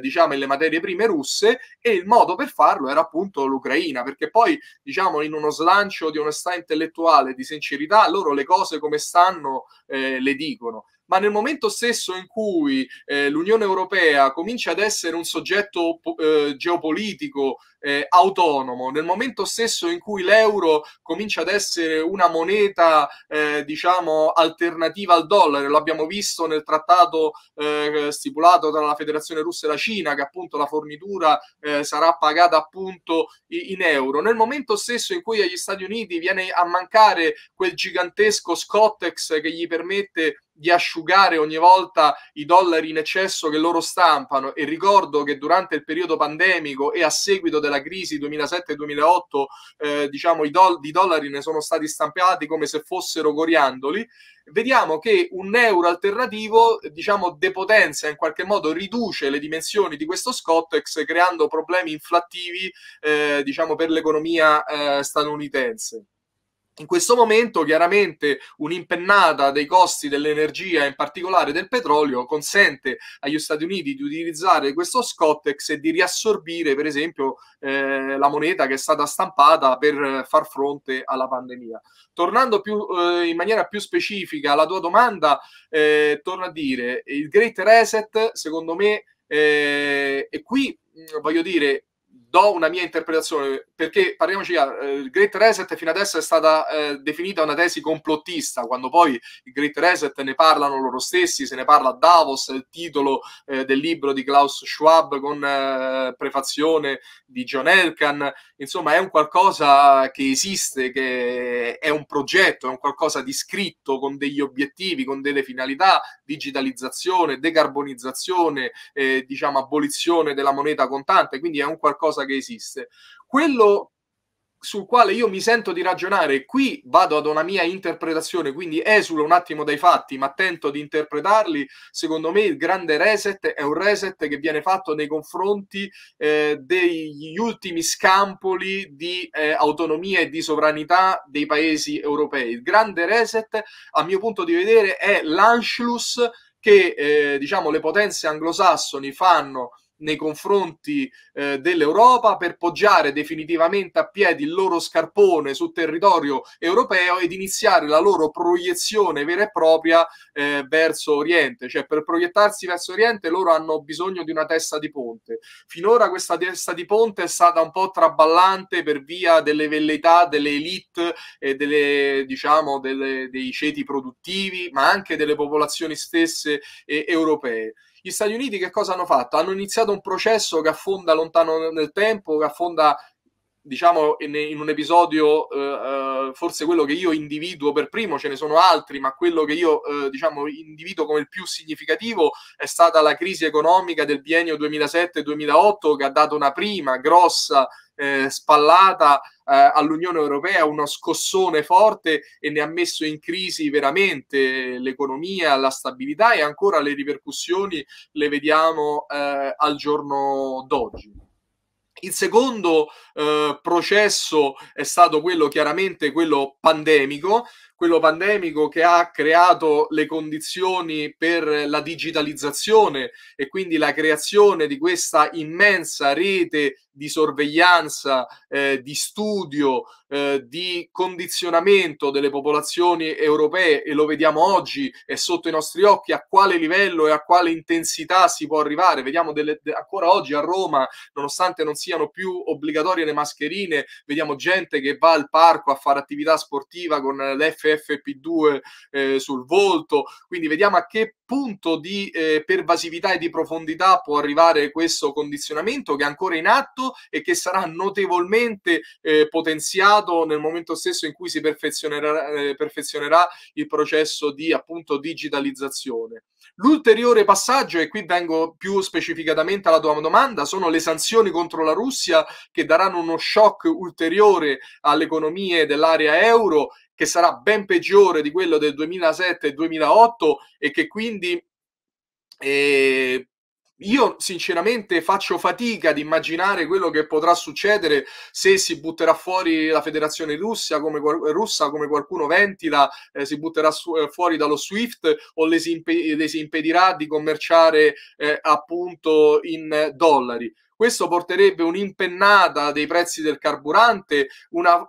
diciamo, e le materie prime russe e il modo modo per farlo era appunto l'Ucraina, perché poi diciamo in uno slancio di onestà intellettuale, di sincerità, loro le cose come stanno eh, le dicono ma nel momento stesso in cui eh, l'Unione Europea comincia ad essere un soggetto eh, geopolitico eh, autonomo. Nel momento stesso in cui l'euro comincia ad essere una moneta, eh, diciamo, alternativa al dollaro, l'abbiamo visto nel trattato eh, stipulato tra la Federazione Russa e la Cina, che appunto la fornitura eh, sarà pagata appunto in euro. Nel momento stesso in cui agli Stati Uniti viene a mancare quel gigantesco Scottex che gli permette di asciugare ogni volta i dollari in eccesso che loro stampano e ricordo che durante il periodo pandemico e a seguito della della crisi 2007-2008 eh, diciamo i do- di dollari ne sono stati stampati come se fossero coriandoli, vediamo che un euro alternativo diciamo depotenzia in qualche modo riduce le dimensioni di questo Scottex creando problemi inflattivi eh, diciamo per l'economia eh, statunitense. In questo momento chiaramente un'impennata dei costi dell'energia, in particolare del petrolio, consente agli Stati Uniti di utilizzare questo Scottex e di riassorbire per esempio eh, la moneta che è stata stampata per far fronte alla pandemia. Tornando più, eh, in maniera più specifica alla tua domanda, eh, torno a dire, il Great Reset secondo me, eh, e qui voglio dire, do una mia interpretazione, perché parliamoci chiaro, eh, il Great Reset fino adesso è stata eh, definita una tesi complottista, quando poi il Great Reset ne parlano loro stessi, se ne parla a Davos, il titolo eh, del libro di Klaus Schwab con eh, prefazione di John Elkann, insomma è un qualcosa che esiste, che è un progetto, è un qualcosa di scritto con degli obiettivi, con delle finalità, digitalizzazione, decarbonizzazione, eh, diciamo abolizione della moneta contante, quindi è un qualcosa che esiste. Quello sul quale io mi sento di ragionare. Qui vado ad una mia interpretazione, quindi esulo un attimo dai fatti, ma tento di interpretarli. Secondo me il grande reset è un reset che viene fatto nei confronti eh, degli ultimi scampoli di eh, autonomia e di sovranità dei paesi europei. Il grande reset, a mio punto di vedere, è l'Anschluss che eh, diciamo, le potenze anglosassoni fanno nei confronti eh, dell'Europa per poggiare definitivamente a piedi il loro scarpone sul territorio europeo ed iniziare la loro proiezione vera e propria eh, verso Oriente, cioè per proiettarsi verso Oriente loro hanno bisogno di una testa di ponte. Finora questa testa di ponte è stata un po' traballante per via delle velleità delle elite e delle, diciamo, delle, dei ceti produttivi, ma anche delle popolazioni stesse eh, europee. Gli Stati Uniti che cosa hanno fatto? Hanno iniziato un processo che affonda lontano nel tempo, che affonda diciamo in, un episodio eh, eh, forse quello che io individuo per primo, ce ne sono altri, ma quello che io eh, diciamo individuo come il più significativo è stata la crisi economica del biennio 2007-2008 che ha dato una prima grossa eh, spallata eh, all'Unione Europea uno scossone forte e ne ha messo in crisi veramente l'economia, la stabilità e ancora le ripercussioni le vediamo eh, al giorno d'oggi. Il secondo eh, processo è stato quello chiaramente quello pandemico, quello pandemico che ha creato le condizioni per la digitalizzazione e quindi la creazione di questa immensa rete di sorveglianza, eh, di studio, eh, di condizionamento delle popolazioni europee e lo vediamo oggi, è sotto i nostri occhi a quale livello e a quale intensità si può arrivare. Vediamo delle, ancora oggi a Roma, nonostante non siano più obbligatorie le mascherine, vediamo gente che va al parco a fare attività sportiva con l'FFP2 eh, sul volto, quindi vediamo a che punto di eh, pervasività e di profondità può arrivare questo condizionamento che è ancora in atto e che sarà notevolmente eh, potenziato nel momento stesso in cui si perfezionerà, eh, perfezionerà il processo di appunto digitalizzazione. L'ulteriore passaggio, e qui vengo più specificatamente alla tua domanda, sono le sanzioni contro la Russia che daranno uno shock ulteriore alle economie dell'area euro che sarà ben peggiore di quello del 2007-2008 e che quindi eh, io sinceramente faccio fatica ad immaginare quello che potrà succedere se si butterà fuori la federazione russa come, russa, come qualcuno ventila, eh, si butterà su, eh, fuori dallo SWIFT o le si, imp- le si impedirà di commerciare eh, appunto in dollari. Questo porterebbe un'impennata dei prezzi del carburante, una,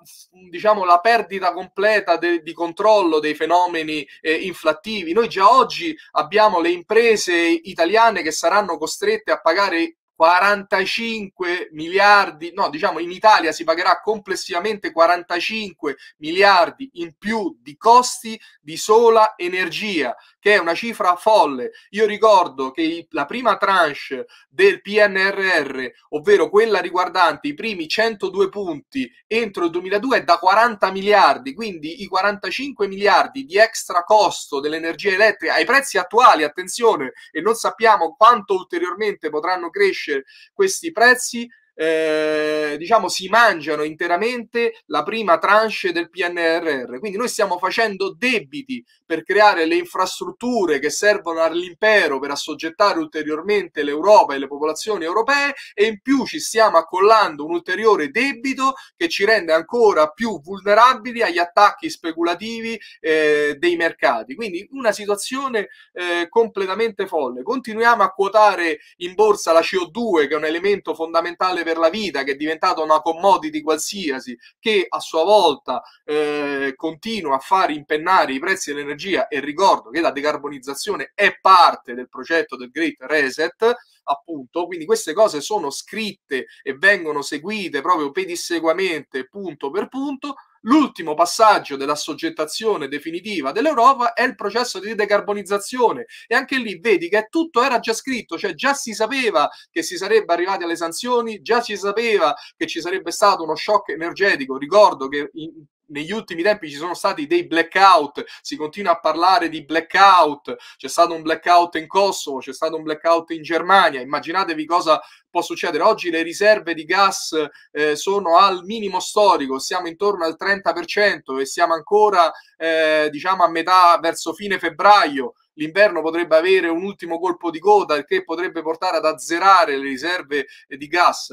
diciamo, la perdita completa de, di controllo dei fenomeni eh, inflattivi. Noi già oggi abbiamo le imprese italiane che saranno costrette a pagare 45 miliardi, no, diciamo in Italia si pagherà complessivamente 45 miliardi in più di costi di sola energia che è una cifra folle. Io ricordo che i, la prima tranche del PNRR, ovvero quella riguardante i primi 102 punti entro il 2002, è da 40 miliardi, quindi i 45 miliardi di extra costo dell'energia elettrica ai prezzi attuali, attenzione, e non sappiamo quanto ulteriormente potranno crescere questi prezzi, eh, diciamo, si mangiano interamente la prima tranche del PNRR. Quindi noi stiamo facendo debiti per creare le infrastrutture che servono all'impero per assoggettare ulteriormente l'Europa e le popolazioni europee e in più ci stiamo accollando un ulteriore debito che ci rende ancora più vulnerabili agli attacchi speculativi eh, dei mercati. Quindi una situazione eh, completamente folle. Continuiamo a quotare in borsa la CO2 che è un elemento fondamentale per la vita che è diventata una commodity qualsiasi, che a sua volta eh, continua a far impennare i prezzi dell'energia e ricordo che la decarbonizzazione è parte del progetto del Great Reset, appunto, quindi queste cose sono scritte e vengono seguite proprio pedisseguamente punto per punto L'ultimo passaggio dell'assoggettazione definitiva dell'Europa è il processo di decarbonizzazione e anche lì vedi che tutto era già scritto, cioè già si sapeva che si sarebbe arrivati alle sanzioni, già si sapeva che ci sarebbe stato uno shock energetico. Ricordo che in negli ultimi tempi ci sono stati dei blackout, si continua a parlare di blackout, c'è stato un blackout in Kosovo, c'è stato un blackout in Germania, immaginatevi cosa può succedere. Oggi le riserve di gas eh, sono al minimo storico, siamo intorno al 30% e siamo ancora eh, diciamo a metà verso fine febbraio l'inverno potrebbe avere un ultimo colpo di coda che potrebbe portare ad azzerare le riserve eh, di gas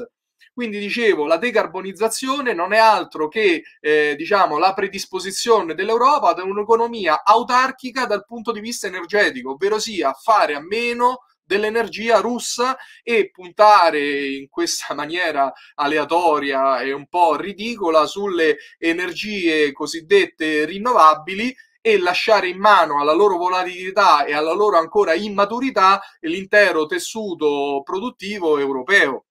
quindi dicevo, la decarbonizzazione non è altro che eh, diciamo, la predisposizione dell'Europa ad un'economia autarchica dal punto di vista energetico, ovvero sia fare a meno dell'energia russa e puntare in questa (laughs) maniera aleatoria e un po' ridicola sulle energie cosiddette rinnovabili e lasciare in mano alla loro volatilità e alla loro ancora immaturità l'intero tessuto produttivo europeo.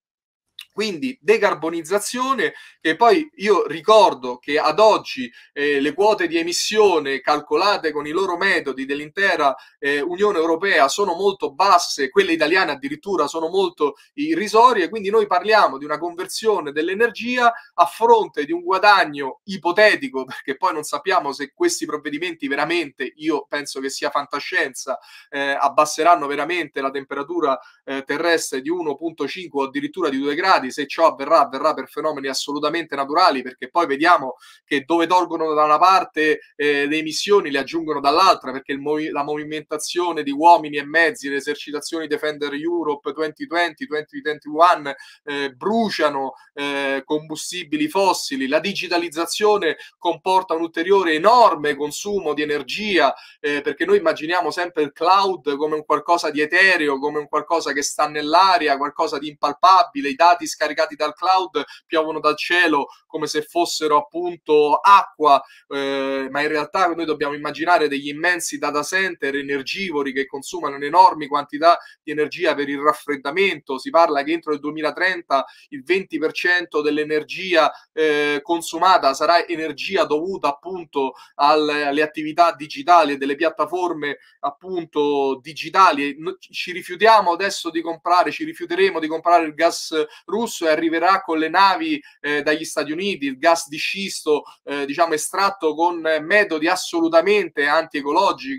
Quindi decarbonizzazione che poi io ricordo che ad oggi eh, le quote di emissione calcolate con i loro metodi dell'intera eh, Unione Europea sono molto basse, quelle italiane addirittura sono molto irrisorie, quindi noi parliamo di una conversione dell'energia a fronte di un guadagno ipotetico, perché poi non sappiamo se questi provvedimenti veramente, io penso che sia fantascienza, eh, abbasseranno veramente la temperatura eh, terrestre di 1.5 o addirittura di 2 gradi naturali, se ciò avverrà, avverrà per fenomeni assolutamente naturali, perché poi vediamo che dove tolgono da una parte eh, le emissioni le aggiungono dall'altra, perché movi- la movimentazione di uomini e mezzi, le esercitazioni Defender Europe 2020, 2021 eh, bruciano eh, combustibili fossili, la digitalizzazione comporta un ulteriore enorme consumo di energia, eh, perché noi immaginiamo sempre il cloud come un qualcosa di etereo, come un qualcosa che sta nell'aria, qualcosa di impalpabile, i dati scritti scaricati dal cloud, piovono dal cielo come se fossero appunto acqua, eh, ma in realtà noi dobbiamo immaginare degli immensi data center energivori che consumano enormi quantità di energia per il raffreddamento. Si parla che entro il 2030 il 20% dell'energia eh, consumata sarà energia dovuta appunto alle, alle attività digitali e delle piattaforme appunto digitali. Ci rifiutiamo adesso di comprare, ci rifiuteremo di comprare il gas russo russo e arriverà con le navi eh, dagli Stati Uniti, il gas di scisto eh, diciamo estratto con eh, metodi assolutamente antiecologici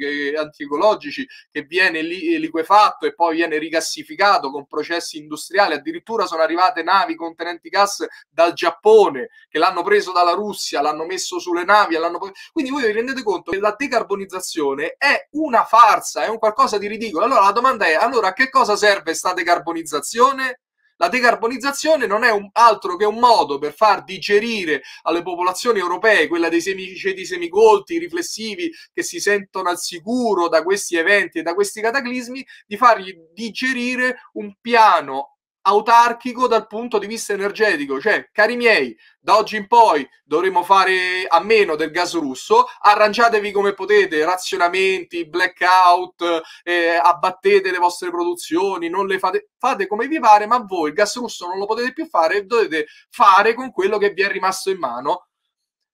che viene li- liquefatto e poi viene rigassificato con processi industriali, addirittura sono arrivate navi contenenti gas dal Giappone che l'hanno preso dalla Russia, l'hanno messo sulle navi, l'hanno... quindi voi vi rendete conto che la decarbonizzazione è una farsa, è un qualcosa di ridicolo. Allora la domanda è, allora a che cosa serve sta decarbonizzazione? La decarbonizzazione non è un, altro che un modo per far digerire alle popolazioni europee quella dei semiceti ceti semicolti, riflessivi, che si sentono al sicuro da questi eventi e da questi cataclismi, di fargli digerire un piano autarchico dal punto di vista energetico, cioè cari miei, da oggi in poi dovremo fare a meno del gas russo, arrangiatevi come potete, razionamenti, blackout, eh, abbattete le vostre produzioni, non le fate, fate come vi pare, ma voi il gas russo non lo potete più fare, dovete fare con quello che vi è rimasto in mano.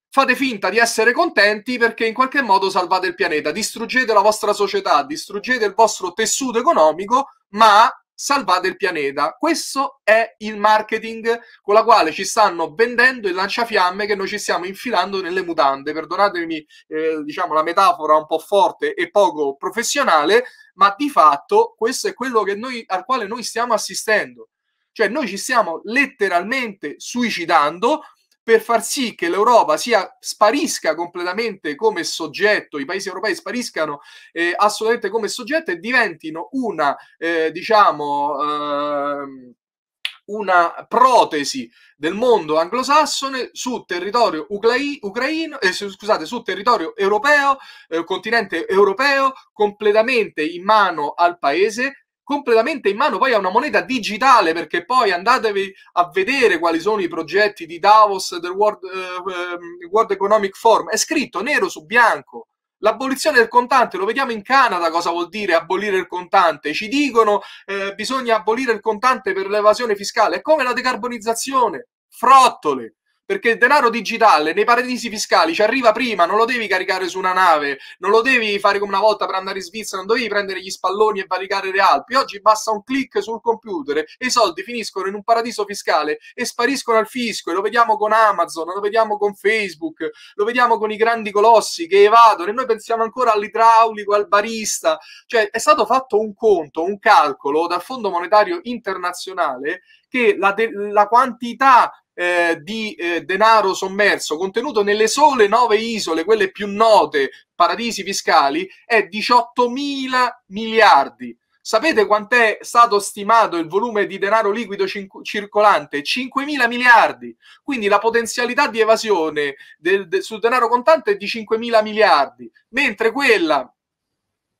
Fate finta di essere contenti perché in qualche modo salvate il pianeta, distruggete la vostra società, distruggete il vostro tessuto economico, ma salvate il pianeta. Questo è il marketing con la quale ci stanno vendendo il lanciafiamme che noi ci stiamo infilando nelle mutande. Perdonatemi, eh, diciamo, la metafora un po' forte e poco professionale, ma di fatto questo è quello noi, al quale noi stiamo assistendo. Cioè noi ci stiamo letteralmente suicidando per far sì che l'Europa sia, sparisca completamente come soggetto, i paesi europei spariscano eh, assolutamente come soggetto e diventino una, eh, diciamo, eh, una protesi del mondo anglosassone sul territorio ucrai- ucraino, eh, scusate, su territorio europeo, eh, continente europeo, completamente in mano al paese completamente in mano poi a una moneta digitale, perché poi andatevi a vedere quali sono i progetti di Davos del World, eh, ehm, World Economic Forum, è scritto nero su bianco. L'abolizione del contante, lo vediamo in Canada cosa vuol dire abolire il contante. Ci dicono eh, bisogna abolire il contante per l'evasione fiscale, è come la decarbonizzazione, frottole perché il denaro digitale nei paradisi fiscali ci arriva prima, non lo devi caricare su una nave, non lo devi fare come una volta per andare in Svizzera, non dovevi prendere gli spalloni e valicare le Alpi. Oggi basta un clic sul computer e i soldi finiscono in un paradiso fiscale e spariscono al fisco. E lo vediamo con Amazon, lo vediamo con Facebook, lo vediamo con i grandi colossi che evadono e noi pensiamo ancora all'idraulico, al barista. Cioè è stato fatto un conto, un calcolo dal Fondo Monetario Internazionale che la, de- la quantità eh, di eh, denaro sommerso contenuto nelle sole nove isole, quelle più note, paradisi fiscali, è 18 mila miliardi. Sapete quant'è stato stimato il volume di denaro liquido cinc- circolante? 5 mila miliardi. Quindi la potenzialità di evasione del, de, sul denaro contante è di 5 mila miliardi, mentre quella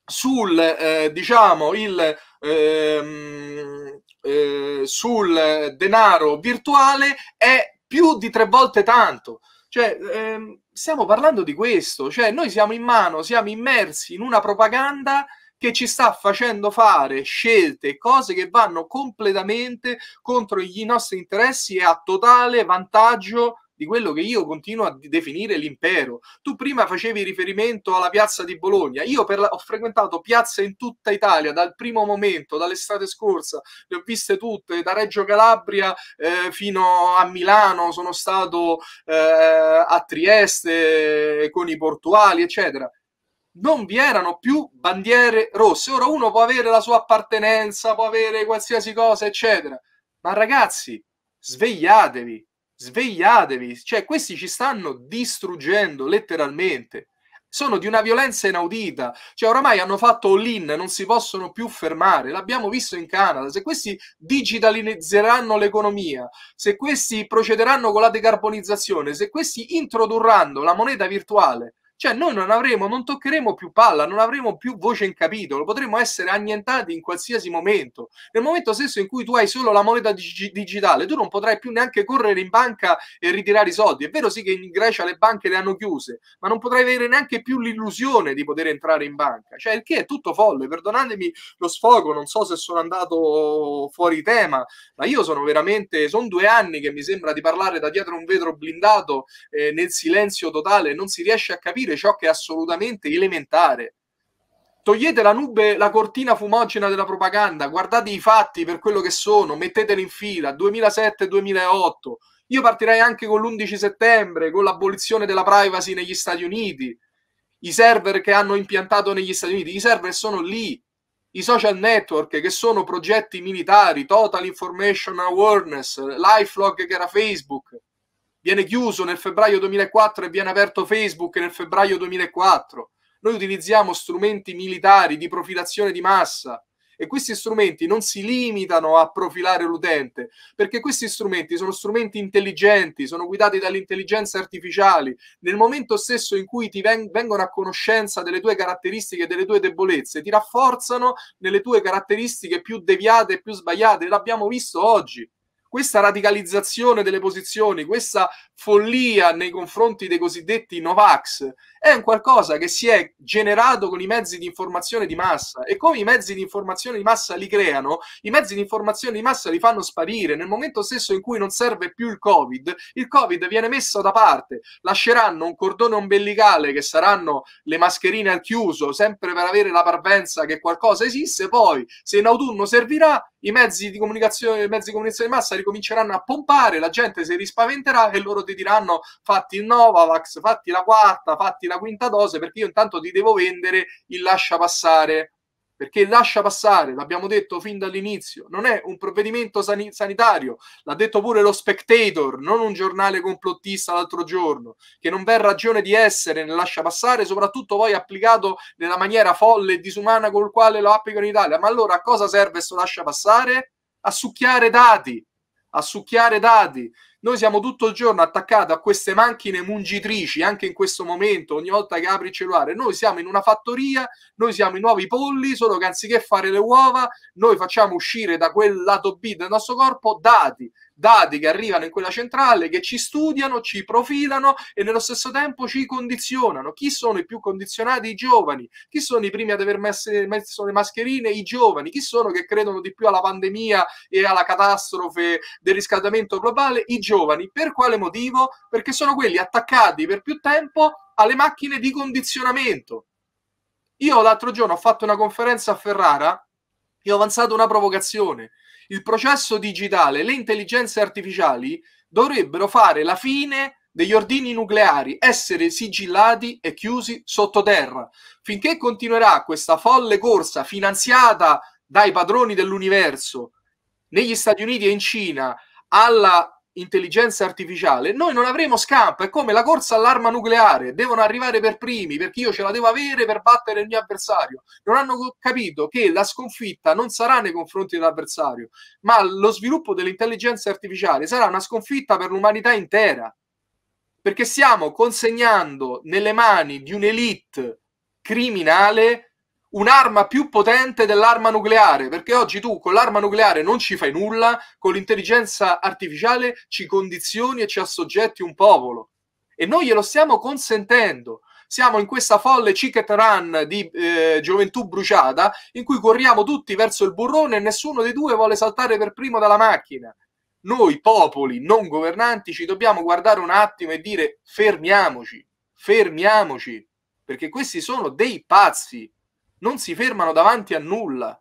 sul, eh, diciamo, il, ehm, eh, sul denaro virtuale è più di tre volte tanto. Cioè, ehm, stiamo parlando di questo, cioè noi siamo in mano, siamo immersi in una propaganda che ci sta facendo fare scelte, e cose che vanno completamente contro i nostri interessi e a totale vantaggio di quello che io continuo a definire l'impero. Tu prima facevi riferimento alla piazza di Bologna, io la, ho frequentato piazze in tutta Italia dal primo momento, dall'estate scorsa, le ho viste tutte, da Reggio Calabria eh, fino a Milano, sono stato eh, a Trieste eh, con i portuali, eccetera non vi erano più bandiere rosse. Ora uno può avere la sua appartenenza, può avere qualsiasi cosa, eccetera. Ma ragazzi, svegliatevi svegliatevi, cioè questi ci stanno distruggendo letteralmente. Sono di una violenza inaudita, cioè oramai hanno fatto all-in, non si possono più fermare, l'abbiamo visto in Canada, se questi digitalizzeranno l'economia, se questi procederanno con la decarbonizzazione, se questi introdurranno la moneta virtuale cioè noi non avremo, non toccheremo più palla, non avremo più voce in capitolo, potremo essere annientati in qualsiasi momento. Nel momento stesso in cui tu hai solo la moneta dig- digitale, tu non potrai più neanche correre in banca e ritirare i soldi. È vero sì che in Grecia le banche le hanno chiuse, ma non potrai avere neanche più l'illusione di poter entrare in banca. Cioè il che è tutto folle, perdonatemi lo sfogo, non so se sono andato fuori tema, ma io sono veramente, sono due anni che mi sembra di parlare da dietro un vetro blindato eh, nel silenzio totale, non si riesce a capire capire ciò che è assolutamente elementare. Togliete la nube, la cortina fumogena della propaganda, guardate i fatti per quello che sono, metteteli in fila, 2007-2008. Io partirei anche con l'11 settembre, con l'abolizione della privacy negli Stati Uniti, i server che hanno impiantato negli Stati Uniti, i server sono lì, i social network che sono progetti militari, Total Information Awareness, Lifelog che era Facebook, viene chiuso nel febbraio 2004 e viene aperto Facebook nel febbraio 2004. Noi utilizziamo strumenti militari di profilazione di massa e questi strumenti non si limitano a profilare l'utente, perché questi strumenti sono strumenti intelligenti, sono guidati dalle intelligenze artificiali. Nel momento stesso in cui ti veng- vengono a conoscenza delle tue caratteristiche, delle tue debolezze, ti rafforzano nelle tue caratteristiche più deviate e più sbagliate. L'abbiamo visto oggi questa radicalizzazione delle posizioni, questa follia nei confronti dei cosiddetti Novax è un qualcosa che si è generato con i mezzi di informazione di massa e come i mezzi di informazione di massa li creano, i mezzi di informazione di massa li fanno sparire. Nel momento stesso in cui non serve più il Covid, il Covid viene messo da parte, lasceranno un cordone ombelicale che saranno le mascherine al chiuso, sempre per avere la parvenza che qualcosa esiste, poi se in autunno servirà i mezzi di comunicazione, i mezzi di comunicazione di massa ricominceranno a pompare, la gente si rispaventerà e loro ti diranno fatti il Novavax, fatti la quarta, fatti la quinta dose, perché io intanto ti devo vendere il lascia passare perché lascia passare, l'abbiamo detto fin dall'inizio, non è un provvedimento san- sanitario, l'ha detto pure lo Spectator, non un giornale complottista l'altro giorno, che non v'è ragione di essere nel lascia passare, soprattutto poi applicato nella maniera folle e disumana col quale lo applicano in Italia. Ma allora a cosa serve questo lascia passare? A succhiare dati, a succhiare dati. Noi siamo tutto il giorno attaccati a queste macchine mungitrici, anche in questo momento, ogni volta che apri il cellulare. Noi siamo in una fattoria, noi siamo i nuovi polli, solo che anziché fare le uova, noi facciamo uscire da quel lato B del nostro corpo dati dati che arrivano in quella centrale che ci studiano, ci profilano e nello stesso tempo ci condizionano. Chi sono i più condizionati? I giovani. Chi sono i primi ad aver messo, messo le mascherine? I giovani. Chi sono che credono di più alla pandemia e alla catastrofe del riscaldamento globale? I giovani. Per quale motivo? Perché sono quelli attaccati per più tempo alle macchine di condizionamento. Io l'altro giorno ho fatto una conferenza a Ferrara e ho avanzato una provocazione il processo digitale, le intelligenze artificiali dovrebbero fare la fine degli ordini nucleari, essere sigillati e chiusi sottoterra. Finché continuerà questa folle corsa finanziata dai padroni dell'universo negli Stati Uniti e in Cina alla intelligenza artificiale, noi non avremo scampo, è come la corsa all'arma nucleare, devono arrivare per primi perché io ce la devo avere per battere il mio avversario. Non hanno capito che la sconfitta non sarà nei confronti dell'avversario, ma lo sviluppo dell'intelligenza artificiale sarà una sconfitta per l'umanità intera, perché stiamo consegnando nelle mani di un'elite criminale un'arma più potente dell'arma nucleare, perché oggi tu con l'arma nucleare non ci fai nulla, con l'intelligenza artificiale ci condizioni e ci assoggetti un popolo. E noi glielo stiamo consentendo. Siamo in questa folle chicket run di eh, gioventù bruciata in cui corriamo tutti verso il burrone e nessuno dei due vuole saltare per primo dalla macchina. Noi popoli non governanti ci dobbiamo guardare un attimo e dire fermiamoci, fermiamoci, perché questi sono dei pazzi non si fermano davanti a nulla.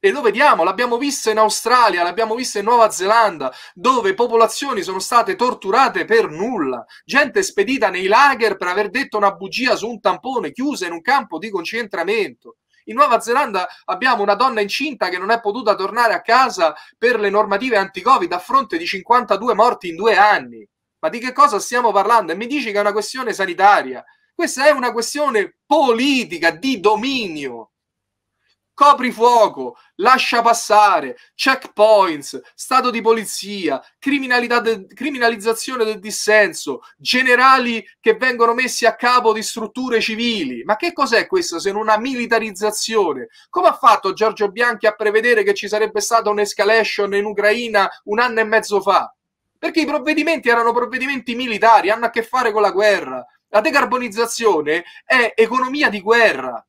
E lo vediamo, l'abbiamo visto in Australia, l'abbiamo visto in Nuova Zelanda, dove popolazioni sono state torturate per nulla, gente spedita nei lager per aver detto una bugia su un tampone, chiusa in un campo di concentramento. In Nuova Zelanda abbiamo una donna incinta che non è potuta tornare a casa per le normative anti-Covid a fronte di 52 morti in due anni. Ma di che cosa stiamo parlando? E mi dici che è una questione sanitaria. Questa è una questione politica di dominio. Coprifuoco, lascia passare, checkpoints, stato di polizia, de- criminalizzazione del dissenso, generali che vengono messi a capo di strutture civili. Ma che cos'è questo se non una militarizzazione? Come ha fatto Giorgio Bianchi a prevedere che ci sarebbe stata un'escalation in Ucraina un anno e mezzo fa? Perché i provvedimenti erano provvedimenti militari, hanno a che fare con la guerra, la decarbonizzazione è economia di guerra.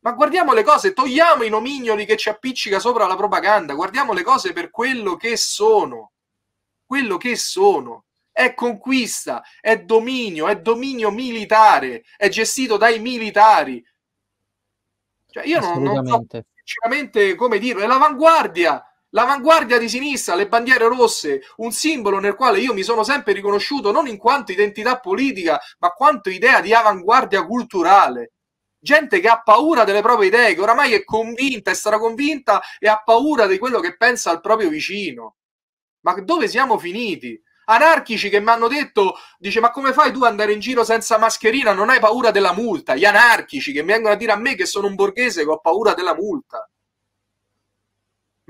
Ma guardiamo le cose, togliamo i nomignoli che ci appiccica sopra la propaganda, guardiamo le cose per quello che sono. Quello che sono è conquista, è dominio, è dominio militare, è gestito dai militari. Cioè io non, non so sinceramente come dirlo, è l'avanguardia L'avanguardia di sinistra, le bandiere rosse, un simbolo nel quale io mi sono sempre riconosciuto non in quanto identità politica, ma quanto idea di avanguardia culturale. Gente che ha paura delle proprie idee, che oramai è convinta, è straconvinta e ha paura di quello che pensa al proprio vicino. Ma dove siamo finiti? anarchici che mi hanno detto, dice ma come fai tu ad andare in giro senza mascherina, non hai paura della multa? Gli anarchici che vengono a dire a me che sono un borghese che ho paura della multa.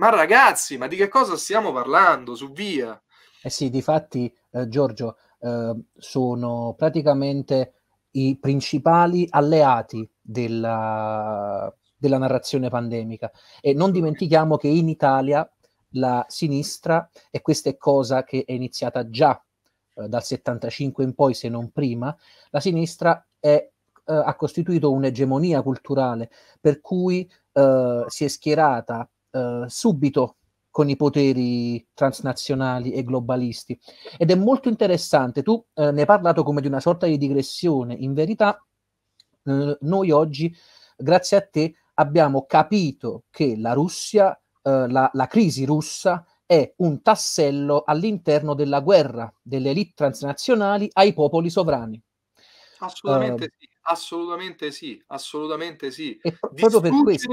Ma ragazzi, ma di che cosa stiamo parlando? Su via. Eh sì, difatti, eh, Giorgio, eh, sono praticamente i principali alleati della, della narrazione pandemica. E non dimentichiamo che in Italia la sinistra, e questa è cosa che è iniziata già eh, dal 75 in poi, se non prima, la sinistra è, eh, ha costituito un'egemonia culturale, per cui eh, si è schierata eh, subito con i poteri transnazionali e globalisti. Ed è molto interessante, tu eh, ne hai parlato come di una sorta di digressione, in verità eh, noi oggi, grazie a te, abbiamo capito che la Russia, eh, la, la, crisi russa, è un tassello all'interno della guerra delle elite transnazionali ai popoli sovrani. Assolutamente eh, sì, assolutamente sì, assolutamente sì. E proprio per questo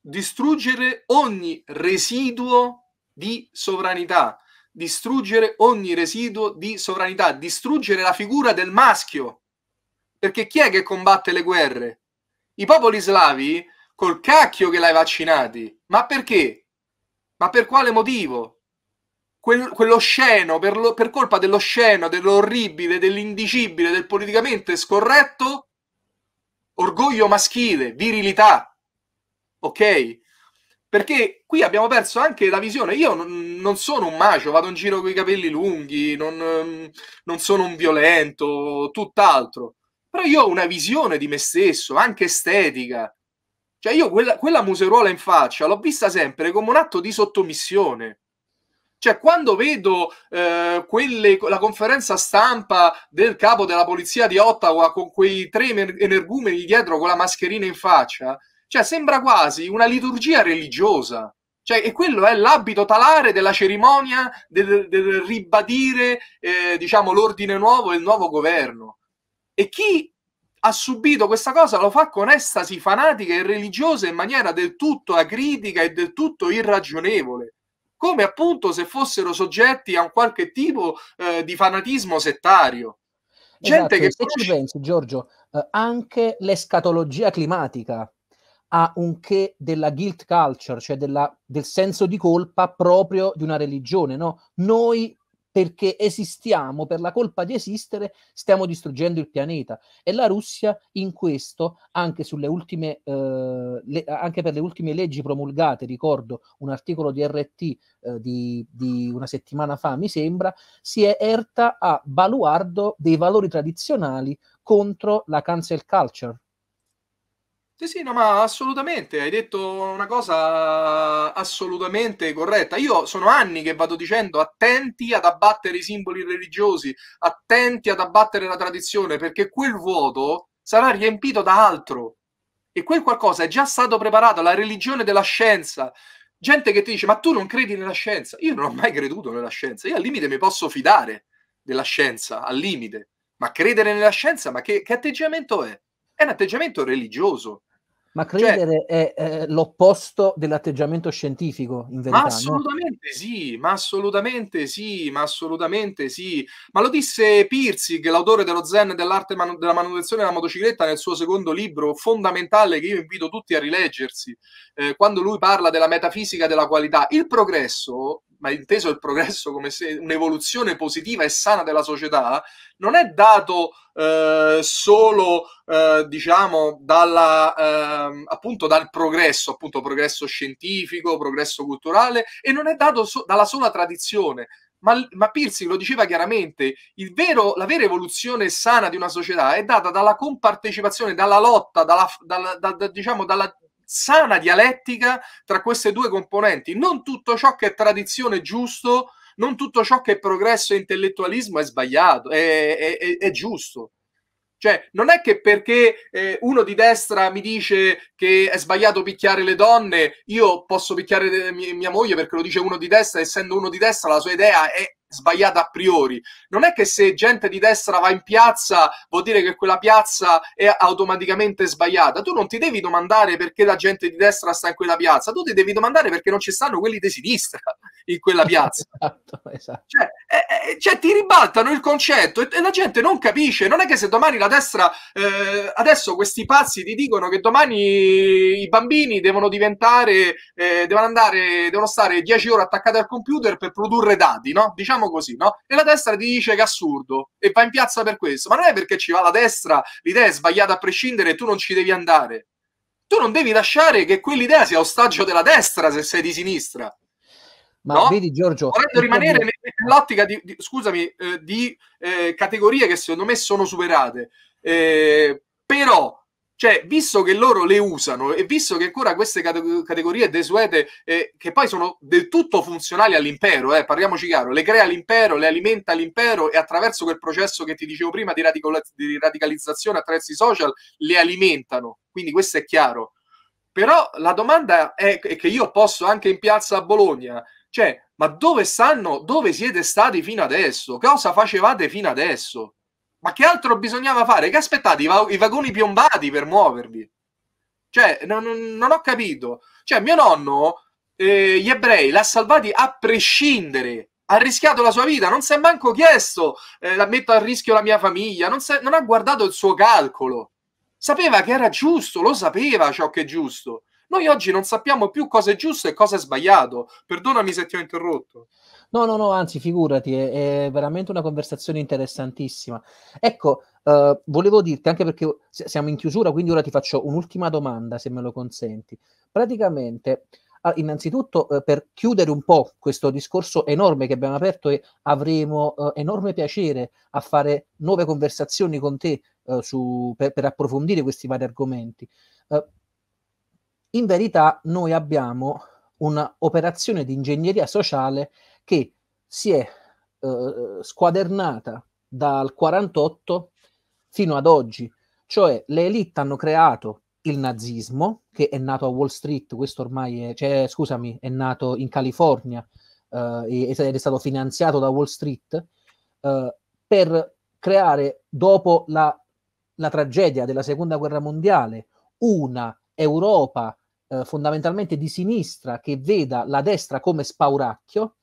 distruggere ogni residuo di sovranità, distruggere ogni residuo di sovranità, distruggere la figura del maschio. Perché chi è che combatte le guerre? I popoli slavi col cacchio che l'hai vaccinati. Ma perché? Ma per quale motivo? Quello quell'osceno, per, lo, per colpa dell'osceno, dell'orribile, dell'indicibile, del politicamente scorretto, orgoglio maschile, virilità, ok? Perché qui abbiamo perso anche la visione. Io non, non sono un macio, vado in giro con i capelli lunghi, non, ehm, non sono un violento, tutt'altro. Però io ho una visione di me stesso, anche estetica. Cioè io quella, quella museruola in faccia l'ho vista sempre come un atto di sottomissione. Cioè, quando vedo eh, quelle, la conferenza stampa del capo della polizia di Ottawa con quei tre energumeni dietro con la mascherina in faccia, cioè, sembra quasi una liturgia religiosa. Cioè, e quello è l'abito talare della cerimonia del, del ribadire, eh, diciamo, l'ordine nuovo e il nuovo governo. E chi ha subito questa cosa lo fa con estasi fanatica e religiosa in maniera del tutto acritica e del tutto irragionevole, come appunto se fossero soggetti a un qualche tipo eh, di fanatismo settario. Gente esatto, che se ci pensi, Giorgio, eh, anche l'escatologia climatica ha un che della guilt culture, cioè della, del senso di colpa proprio di una religione. No? Noi perché esistiamo, per la colpa di esistere, stiamo distruggendo il pianeta. E la Russia in questo, anche, ultime, eh, le, anche per le ultime leggi promulgate, ricordo un articolo di RT eh, di, di, una settimana fa, mi sembra, si è erta a baluardo dei valori tradizionali contro la cancel culture. Sì, sì, no, ma assolutamente, hai detto una cosa assolutamente corretta. Io sono anni che vado dicendo attenti ad abbattere i simboli religiosi, attenti ad abbattere la tradizione, perché quel vuoto sarà riempito da altro. E quel qualcosa è già stato preparato, la religione della scienza. Gente che ti dice, ma tu non credi nella scienza? Io non ho mai creduto nella scienza, io al limite mi posso fidare della scienza, al limite. Ma credere nella scienza, ma che, che atteggiamento è? È un atteggiamento religioso ma cioè credere cioè, è eh, l'opposto dell'atteggiamento scientifico, in verità. Ma assolutamente no? sì, ma assolutamente sì, ma assolutamente sì. Ma lo disse Pirzig, l'autore dello Zen dell'arte man- della manutenzione della motocicletta, nel suo secondo libro fondamentale che io invito tutti a rileggersi, eh, quando lui parla della metafisica della qualità. Il progresso ma inteso il progresso come se un'evoluzione positiva e sana della società, non è dato eh, solo, eh, diciamo, dalla, eh, appunto dal progresso, appunto progresso scientifico, progresso culturale, e non è dato so- dalla sola tradizione. Ma, ma Pirsing lo diceva chiaramente, vero, la vera evoluzione sana di una società è data dalla compartecipazione, dalla lotta, dalla, dalla, da, da, diciamo, dalla sana dialettica tra queste due componenti. Non tutto ciò che è tradizione è giusto, non tutto ciò che è progresso e intellettualismo è sbagliato, è, è, è giusto. Cioè, non è che perché eh, uno di destra mi dice che è sbagliato picchiare le donne, io posso picchiare eh, mia moglie perché lo dice uno di destra, essendo uno di destra la sua idea è sbagliata a priori. Non è che se gente di destra va in piazza vuol dire che quella piazza è automaticamente sbagliata. Tu non ti devi domandare perché la gente di destra sta in quella piazza, tu ti devi domandare perché non ci stanno quelli di sinistra in quella piazza. (laughs) esatto, esatto. Cioè, è, eh, eh, cioè, ti ribaltano il concetto e, e, la gente non capisce. Non è che se domani la destra, eh, adesso questi pazzi ti dicono che domani i bambini devono diventare, eh, devono andare, devono stare 10 ore attaccati al computer per produrre dati, no? Diciamo pensiamo così, no? E la destra ti dice che è assurdo e va in piazza per questo. Ma non è perché ci va la destra, l'idea è sbagliata a prescindere e tu non ci devi andare. Tu non devi lasciare che quell'idea sia ostaggio della destra se sei di sinistra. Ma no? vedi Giorgio... Vorrei rimanere come... nell'ottica di, di, scusami, eh, di eh, categorie che secondo me sono superate. Eh, però cioè, visto che loro le usano e visto che ancora queste cate- categorie desuete, eh, che poi sono del tutto funzionali all'impero, eh, parliamoci chiaro, le crea l'impero, le alimenta l'impero e attraverso quel processo che ti dicevo prima di, radicola- di radicalizzazione attraverso i social, le alimentano. Quindi questo è chiaro. Però la domanda è che io posso anche in piazza a Bologna, cioè, ma dove stanno, dove siete stati fino adesso? Cosa facevate fino adesso? Ma che altro bisognava fare? Che aspettate? I, va- i vagoni piombati per muovervi? Cioè, non, non ho capito. Cioè, mio nonno, eh, gli ebrei, l'ha salvati a prescindere. Ha rischiato la sua vita, non si è manco chiesto, eh, la metto a rischio la mia famiglia, non, è, non ha guardato il suo calcolo. Sapeva che era giusto, lo sapeva ciò che è giusto. Noi oggi non sappiamo più cosa è giusto e cosa è sbagliato. Perdonami se ti ho interrotto. No, no, no, anzi, figurati, è, è veramente una conversazione interessantissima. Ecco, eh, volevo dirti, anche perché siamo in chiusura, quindi ora ti faccio un'ultima domanda, se me lo consenti. Praticamente, innanzitutto, eh, per chiudere un po' questo discorso enorme che abbiamo aperto e avremo eh, enorme piacere a fare nuove conversazioni con te eh, su, per, per, approfondire questi vari argomenti. Eh, in verità, noi abbiamo un'operazione di ingegneria sociale che si è eh, squadernata dal 48 fino ad oggi. Cioè le elite hanno creato il nazismo, che è nato a Wall Street, questo ormai è, cioè, scusami, è nato in California eh, ed è stato finanziato da Wall Street, eh, per creare dopo la, la, tragedia della seconda guerra mondiale una Europa eh, fondamentalmente di sinistra che veda la destra come spauracchio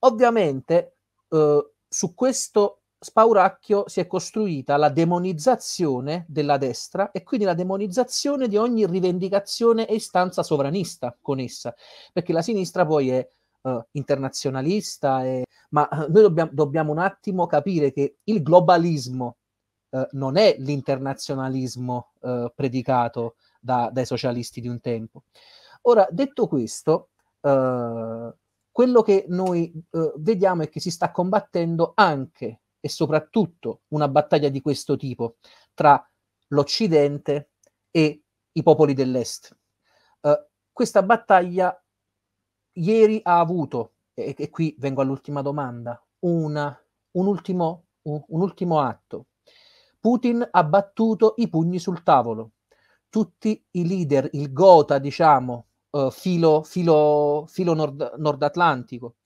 Ovviamente eh, su questo spauracchio si è costruita la demonizzazione della destra e quindi la demonizzazione di ogni rivendicazione e istanza sovranista con essa, perché la sinistra poi è eh, internazionalista, è... ma eh, noi dobbiamo, dobbiamo, un attimo capire che il globalismo eh, non è l'internazionalismo eh, predicato da, dai socialisti di un tempo. Ora, detto questo, eh, quello che noi eh, vediamo è che si sta combattendo anche e soprattutto una battaglia di questo tipo tra l'Occidente e i popoli dell'Est. Eh, questa battaglia ieri ha avuto, e, e qui vengo all'ultima domanda, una, un, ultimo, un, un ultimo atto. Putin ha battuto i pugni sul tavolo. Tutti i leader, il gota, diciamo, eh, filo, filo, filo nord, nord, atlantico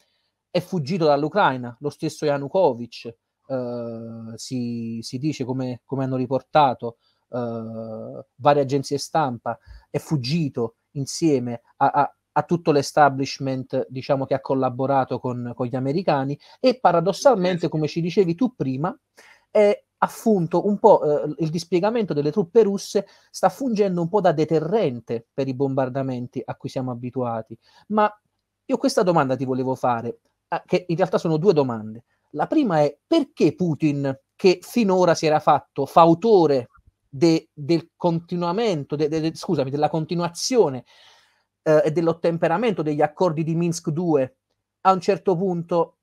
È fuggito dall'Ucraina, lo stesso Yanukovych, eh, si, si, dice come, come hanno riportato eh, varie agenzie stampa, è fuggito insieme a, a, a tutto l'establishment diciamo, che ha collaborato con, con gli americani e paradossalmente, come ci dicevi tu prima, è appunto un po' eh, il dispiegamento delle truppe russe sta fungendo un po' da deterrente per i bombardamenti a cui siamo abituati. Ma io questa domanda ti volevo fare, eh, che in realtà sono due domande. La prima è perché Putin, che finora si era fatto fautore de, del continuamento, de, de, scusami, della continuazione eh, e dell'ottemperamento degli accordi di Minsk 2, a un certo punto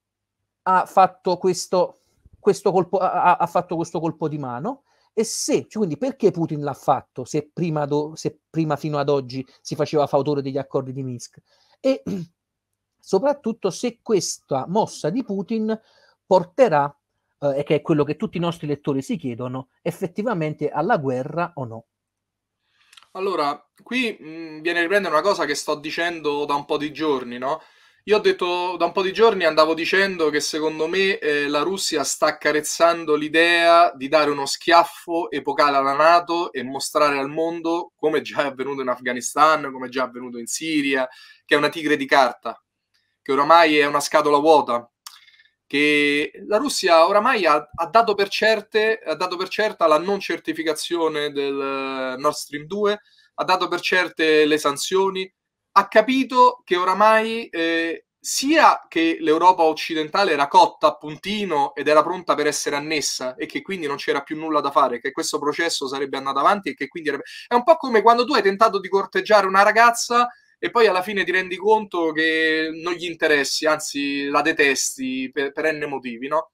ha fatto questo questo colpo, ha, ha, fatto questo colpo di mano e se, cioè, quindi perché Putin l'ha fatto se prima, do, se prima fino ad oggi si faceva fautore degli accordi di Minsk e (clears throat) soprattutto se questa mossa di Putin porterà, eh, che è quello che tutti i nostri lettori si chiedono, effettivamente alla guerra o no. Allora, qui mh, mm, viene a riprendere una cosa che sto dicendo da un po' di giorni, no? Io ho detto da un po' di giorni, andavo dicendo che secondo me eh, la Russia sta accarezzando l'idea di dare uno schiaffo epocale alla Nato e mostrare al mondo, come già è avvenuto in Afghanistan, come già è avvenuto in Siria, che è una tigre di carta, che oramai è una scatola vuota, che la Russia oramai ha, ha, dato certe, ha, dato per certa la non certificazione del eh, Nord Stream 2, ha dato per certe le sanzioni, ha capito che oramai eh, sia che l'Europa occidentale era cotta a puntino ed era pronta per essere annessa e che quindi non c'era più nulla da fare, che questo processo sarebbe andato avanti e che quindi era... è un po' come quando tu hai tentato di corteggiare una ragazza e poi alla fine ti rendi conto che non gli interessi, anzi la detesti per, per n motivi, no?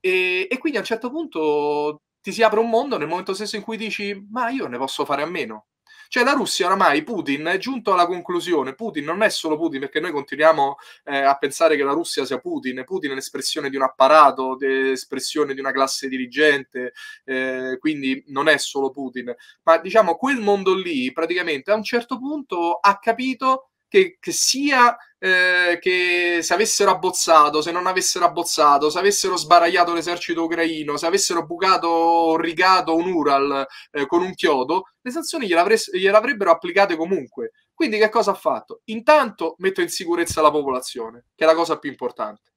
E, e quindi a un certo punto ti si apre un mondo nel momento stesso in cui dici ma io ne posso fare a meno, cioè la Russia oramai, Putin è giunto alla conclusione, Putin non è solo Putin perché noi continuiamo eh, a pensare che la Russia sia Putin, Putin è l'espressione di un apparato, l'espressione di una classe dirigente, eh, quindi non è solo Putin, ma diciamo quel mondo lì praticamente a un certo punto ha capito che, che sia eh, che se avessero abbozzato, se non avessero abbozzato, se avessero sbaragliato l'esercito ucraino, se avessero bucato o rigato un Ural eh, con un chiodo, le sanzioni gliel'avrebbero applicate comunque. Quindi che cosa ha fatto? Intanto mette in sicurezza la popolazione, che è la cosa più importante.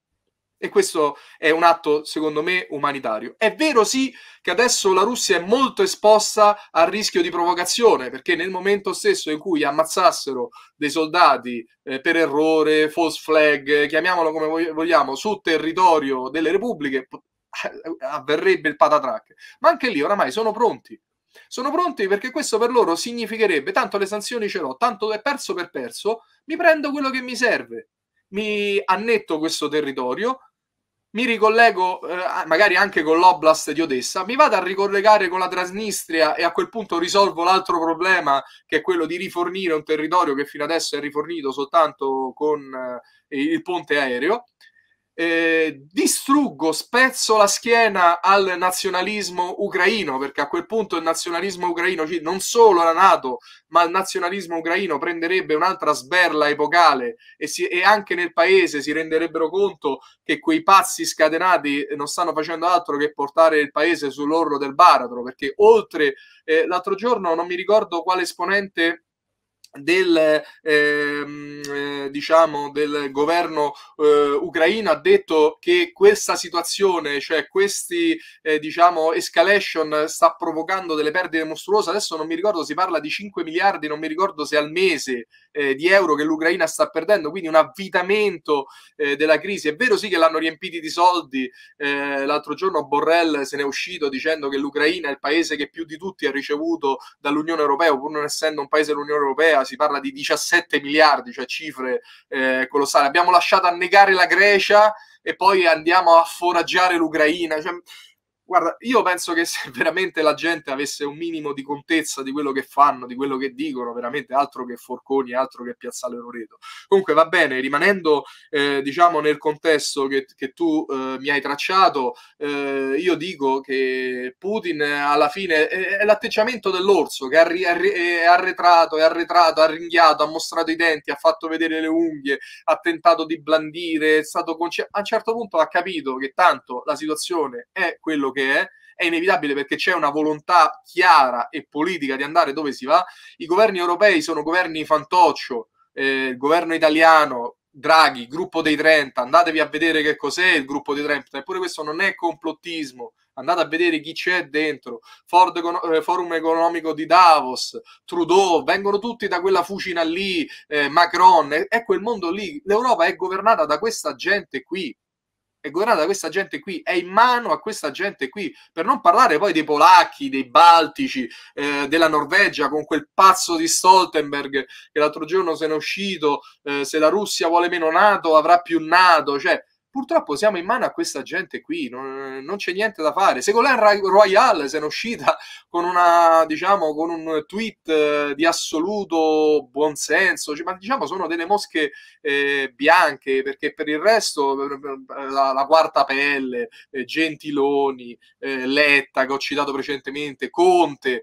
E questo è un atto, secondo me, umanitario. È vero sì che adesso la Russia è molto esposta al rischio di provocazione, perché nel momento stesso in cui ammazzassero dei soldati eh, per errore, false flag, eh, chiamiamolo come vogliamo, sul territorio delle repubbliche, eh, avverrebbe il patatrack. Ma anche lì oramai sono pronti. Sono pronti perché questo per loro significherebbe tanto le sanzioni ce l'ho, tanto è perso per perso, mi prendo quello che mi serve. Mi annetto questo territorio, mi ricollego eh, magari anche con l'Oblast di Odessa, mi vado a ricollegare con la Transnistria e a quel punto risolvo l'altro problema che è quello di rifornire un territorio che fino adesso è rifornito soltanto con eh, il ponte aereo eh, distruggo, spezzo la schiena al nazionalismo ucraino, perché a quel punto il nazionalismo ucraino, cioè non solo la Nato, ma il nazionalismo ucraino prenderebbe un'altra sberla epocale e, si, e, anche nel paese si renderebbero conto che quei pazzi scatenati non stanno facendo altro che portare il paese sull'orlo del baratro, perché oltre, eh, l'altro giorno non mi ricordo quale esponente del, ehm, eh, diciamo, del governo eh, ucraino ha detto che questa situazione, cioè questi eh, diciamo, escalation sta provocando delle perdite mostruose, adesso non mi ricordo, si parla di 5 miliardi, non mi ricordo se al mese eh, di euro che l'Ucraina sta perdendo, quindi un avvitamento eh, della crisi. È vero sì che l'hanno riempiti di soldi, eh, l'altro giorno Borrell se n'è uscito dicendo che l'Ucraina è il paese che più di tutti ha ricevuto dall'Unione Europea, pur non essendo un paese dell'Unione Europea, si parla di 17 miliardi, cioè cifre eh, colossali. Abbiamo lasciato annegare la Grecia e poi andiamo a foraggiare l'Ucraina. Cioè, Guarda, io penso che se (laughs) veramente la gente avesse un minimo di contezza di quello che fanno, di quello che dicono, veramente altro che Forconi, altro che Piazzale Loreto. Comunque va bene, rimanendo eh, diciamo nel contesto che, che tu eh, mi hai tracciato, eh, io dico che Putin alla fine è, è l'atteggiamento dell'orso che è, arretrato, è arretrato, ha ringhiato, ha mostrato i denti, ha fatto vedere le unghie, ha tentato di blandire, è stato conce- a un certo punto ha capito che tanto la situazione è quello che perché è inevitabile perché c'è una volontà chiara e politica di andare dove si va. I governi europei sono governi fantoccio, eh, il governo italiano, Draghi, gruppo dei 30, andatevi a vedere che cos'è il gruppo dei 30, eppure questo non è complottismo, andate a vedere chi c'è dentro, Ford, eh, Forum economico di Davos, Trudeau, vengono tutti da quella fucina lì, eh, Macron, è, è quel mondo lì, l'Europa è governata da questa gente qui, e guardate questa gente qui, è in mano a questa gente qui, per non parlare poi dei polacchi, dei baltici, eh, della Norvegia con quel pazzo di Stoltenberg che l'altro giorno se n'è uscito, eh, se la Russia vuole meno Nato avrà più Nato, cioè purtroppo siamo in mano a questa gente qui, non, non c'è niente da fare. Se Golan Royal se ne è uscita con, una, diciamo, con un tweet eh, di assoluto buonsenso, ma diciamo sono delle mosche eh, bianche, perché per il resto eh, la, la quarta pelle, eh, Gentiloni, eh, Letta che ho citato precedentemente, Conte,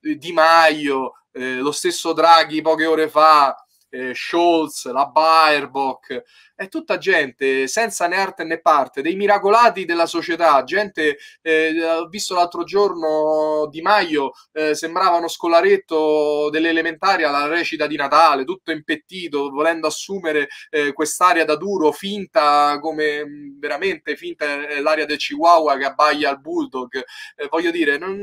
Di Maio, lo stesso Draghi poche ore fa, eh, Scholz, la Baerbock, è tutta gente senza né arte né parte, dei miracolati della società, gente, eh, ho visto l'altro giorno Di Maio, eh, sembrava uno scolaretto delle elementari alla recita di Natale, tutto impettito, volendo assumere eh, quest'area da duro, finta come mm, veramente finta eh, l'area del Chihuahua che abbaia al Bulldog, eh, voglio dire, non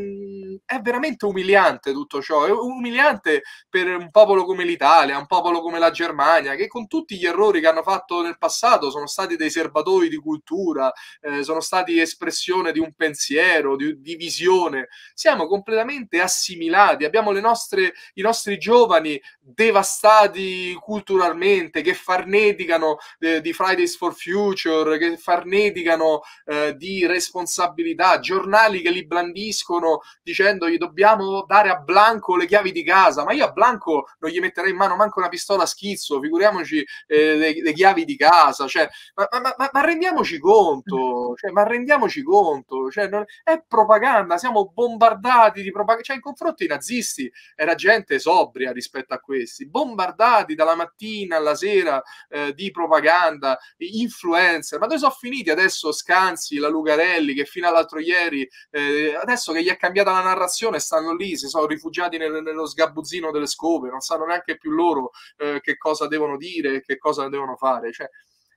è veramente umiliante tutto ciò, è umiliante per un popolo come l'Italia, un popolo come la Germania, che con tutti gli errori che hanno fatto nel passato sono stati dei serbatoi di cultura, eh, sono stati espressione di un pensiero, di, di visione, siamo completamente assimilati, abbiamo nostre, i nostri giovani devastati culturalmente, che farneticano eh, di Fridays for Future, che farneticano eh, di responsabilità, giornali che li blandiscono dicendogli dobbiamo dare a Blanco le chiavi di casa, ma io a Blanco non gli metterei in mano manco una pistola a schizzo, figuriamoci eh, le, le, chiavi di casa, cioè, ma, ma, ma, ma, rendiamoci conto, cioè, ma rendiamoci conto, cioè, non, è propaganda, siamo bombardati di propaganda, cioè in confronto ai nazisti era gente sobria rispetto a questo questi, bombardati dalla mattina alla sera eh, di propaganda, influencer, ma dove sono finiti adesso Scanzi, la Lugarelli che fino all'altro ieri, eh, adesso che gli è cambiata la narrazione, stanno lì, si sono rifugiati nel, nello sgabuzzino delle scope, non sanno neanche più loro eh, che cosa devono dire, che cosa devono fare. Cioè,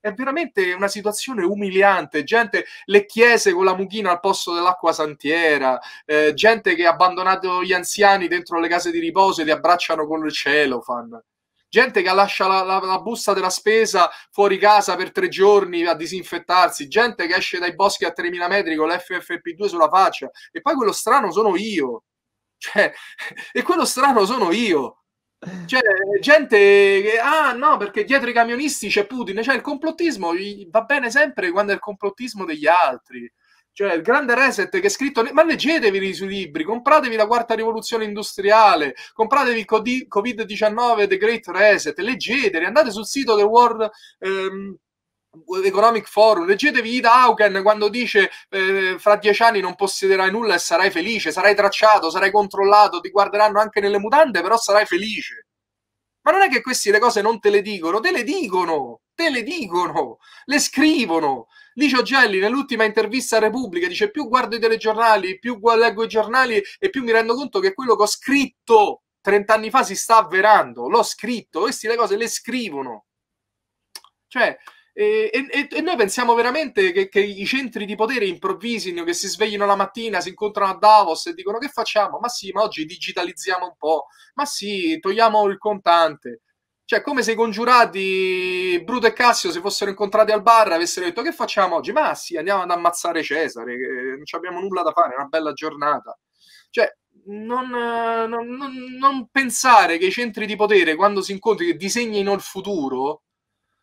è veramente una situazione umiliante. Gente, le chiese con la mucchina al posto dell'acqua santiera, eh, gente che ha abbandonato gli anziani dentro le case di riposo e li abbracciano con il celofan gente che lascia la, la, la, busta della spesa fuori casa per tre giorni a disinfettarsi, gente che esce dai boschi a 3000 metri con l'FFP2 sulla faccia e poi quello strano sono io. Cioè, (laughs) e quello strano sono io. Cioè, gente che, ah no, perché dietro i camionisti c'è Putin, cioè il complottismo va bene sempre quando è il complottismo degli altri. Cioè, il grande reset che è scritto, ma leggetevi i suoi libri, compratevi la quarta rivoluzione industriale, compratevi COVID-19, The Great Reset, leggeteli, andate sul sito del World... Ehm, Economic Forum, leggetevi Ida Hauken quando dice eh, fra dieci anni non possiederai nulla e sarai felice, sarai tracciato, sarai controllato, ti guarderanno anche nelle mutande, però sarai felice. Ma non è che queste le cose non te le dicono, te le dicono, te le dicono, le scrivono. Licio Gelli nell'ultima intervista a Repubblica dice più guardo i telegiornali, più leggo i giornali e più mi rendo conto che quello che ho scritto 30 anni fa si sta avverando, l'ho scritto, queste le cose le scrivono. Cioè, e, e, e, noi pensiamo veramente che, che, i centri di potere improvvisino, che si svegliano la mattina, si incontrano a Davos e dicono che facciamo? Ma sì, ma oggi digitalizziamo un po', ma sì, togliamo il contante. Cioè, come se i congiurati Bruto e Cassio si fossero incontrati al bar e avessero detto che facciamo oggi? Ma sì, andiamo ad ammazzare Cesare, non abbiamo nulla da fare, è una bella giornata. Cioè, non, non, non, non pensare che i centri di potere, quando si incontrano, disegnino il futuro,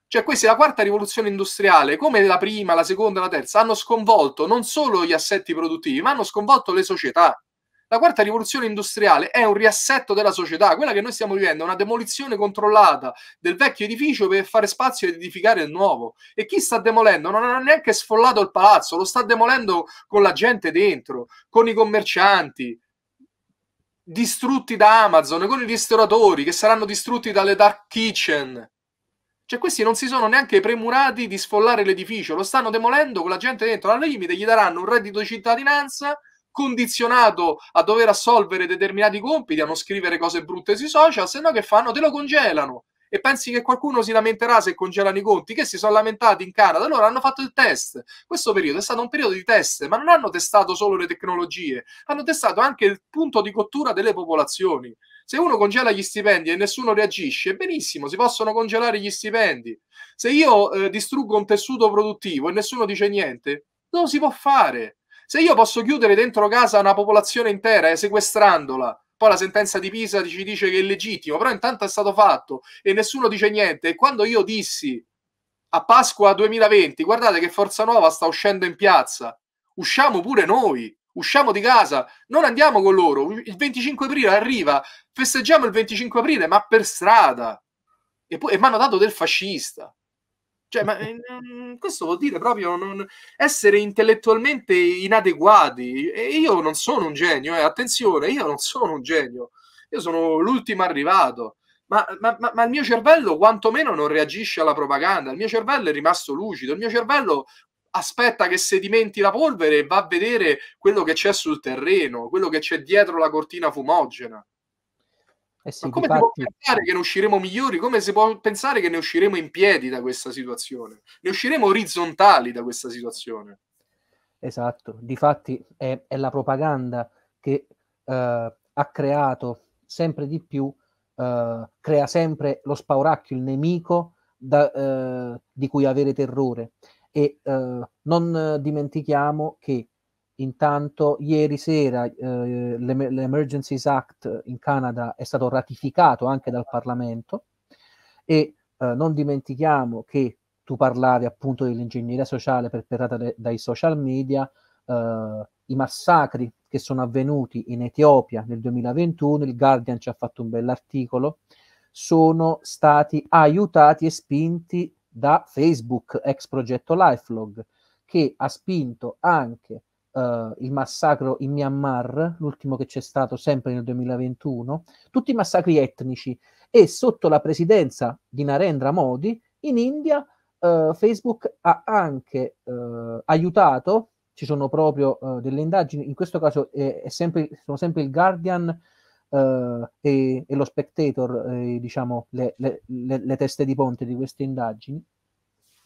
cioè, questa è la quarta rivoluzione industriale, come la prima, la seconda, la terza, hanno sconvolto non solo gli assetti produttivi, ma hanno sconvolto le società. La quarta rivoluzione industriale è un riassetto della società, quella che noi stiamo vivendo è una demolizione controllata del vecchio edificio per fare spazio ed edificare il nuovo. E chi sta demolendo non ha neanche sfollato il palazzo, lo sta demolendo con la gente dentro, con i commercianti, distrutti da Amazon, con i ristoratori che saranno distrutti dalle dark kitchen cioè, questi non si sono neanche premurati di sfollare l'edificio, lo stanno demolendo con la gente dentro. Al limite gli daranno un reddito di cittadinanza condizionato a dover assolvere determinati compiti, a non scrivere cose brutte sui social, se no che fanno? Te lo congelano. E pensi che qualcuno si lamenterà se congelano i conti? Che si sono lamentati in Canada? Loro hanno fatto il test. Questo periodo è stato un periodo di test, ma non hanno testato solo le tecnologie, hanno testato anche il punto di cottura delle popolazioni. Se uno congela gli stipendi e nessuno reagisce, benissimo, si possono congelare gli stipendi. Se io eh, distruggo un tessuto produttivo e nessuno dice niente, non si può fare. Se io posso chiudere dentro casa una popolazione intera eh, sequestrandola, poi la sentenza di Pisa ci dice che è legittimo, però intanto è stato fatto e nessuno dice niente. E quando io dissi a Pasqua 2020, guardate che Forza Nuova sta uscendo in piazza, usciamo pure noi usciamo di casa, non andiamo con loro, il 25 aprile arriva, festeggiamo il 25 aprile, ma per strada. E poi mi hanno dato del fascista. Cioè, ma, eh, questo vuol dire proprio non, essere intellettualmente inadeguati. E io non sono un genio, eh, attenzione, io non sono un genio, io sono l'ultimo arrivato. Ma, ma, ma, il mio cervello quantomeno non reagisce alla propaganda, il mio cervello è rimasto lucido, il mio cervello aspetta che sedimenti la polvere e va a vedere quello che c'è sul terreno, quello che c'è dietro la cortina fumogena. Eh sì, Ma come difatti... si può pensare che ne usciremo migliori? Come si può pensare che ne usciremo in piedi da questa situazione? Ne usciremo orizzontali da questa situazione. Esatto, difatti è, è la propaganda che eh, ha creato sempre di più, eh, crea sempre lo spauracchio, il nemico da, eh, di cui avere terrore e eh, non dimentichiamo che intanto ieri sera eh, l'Emergencies Act in Canada è stato ratificato anche dal Parlamento e eh, non dimentichiamo che tu parlavi appunto dell'ingegneria sociale perpetrata de- dai social media, eh, i massacri che sono avvenuti in Etiopia nel 2021, il Guardian ci ha fatto un bell'articolo, sono stati aiutati e spinti da Facebook, ex progetto Lifelog, che ha spinto anche eh, il massacro in Myanmar, l'ultimo che c'è stato sempre nel 2021, tutti i massacri etnici e sotto la presidenza di Narendra Modi in India eh, Facebook ha anche eh, aiutato, ci sono proprio eh, delle indagini, in questo caso sempre, sono sempre il Guardian eh, e, e, lo spectator, eh, diciamo, le, le, le, le, teste di ponte di queste indagini,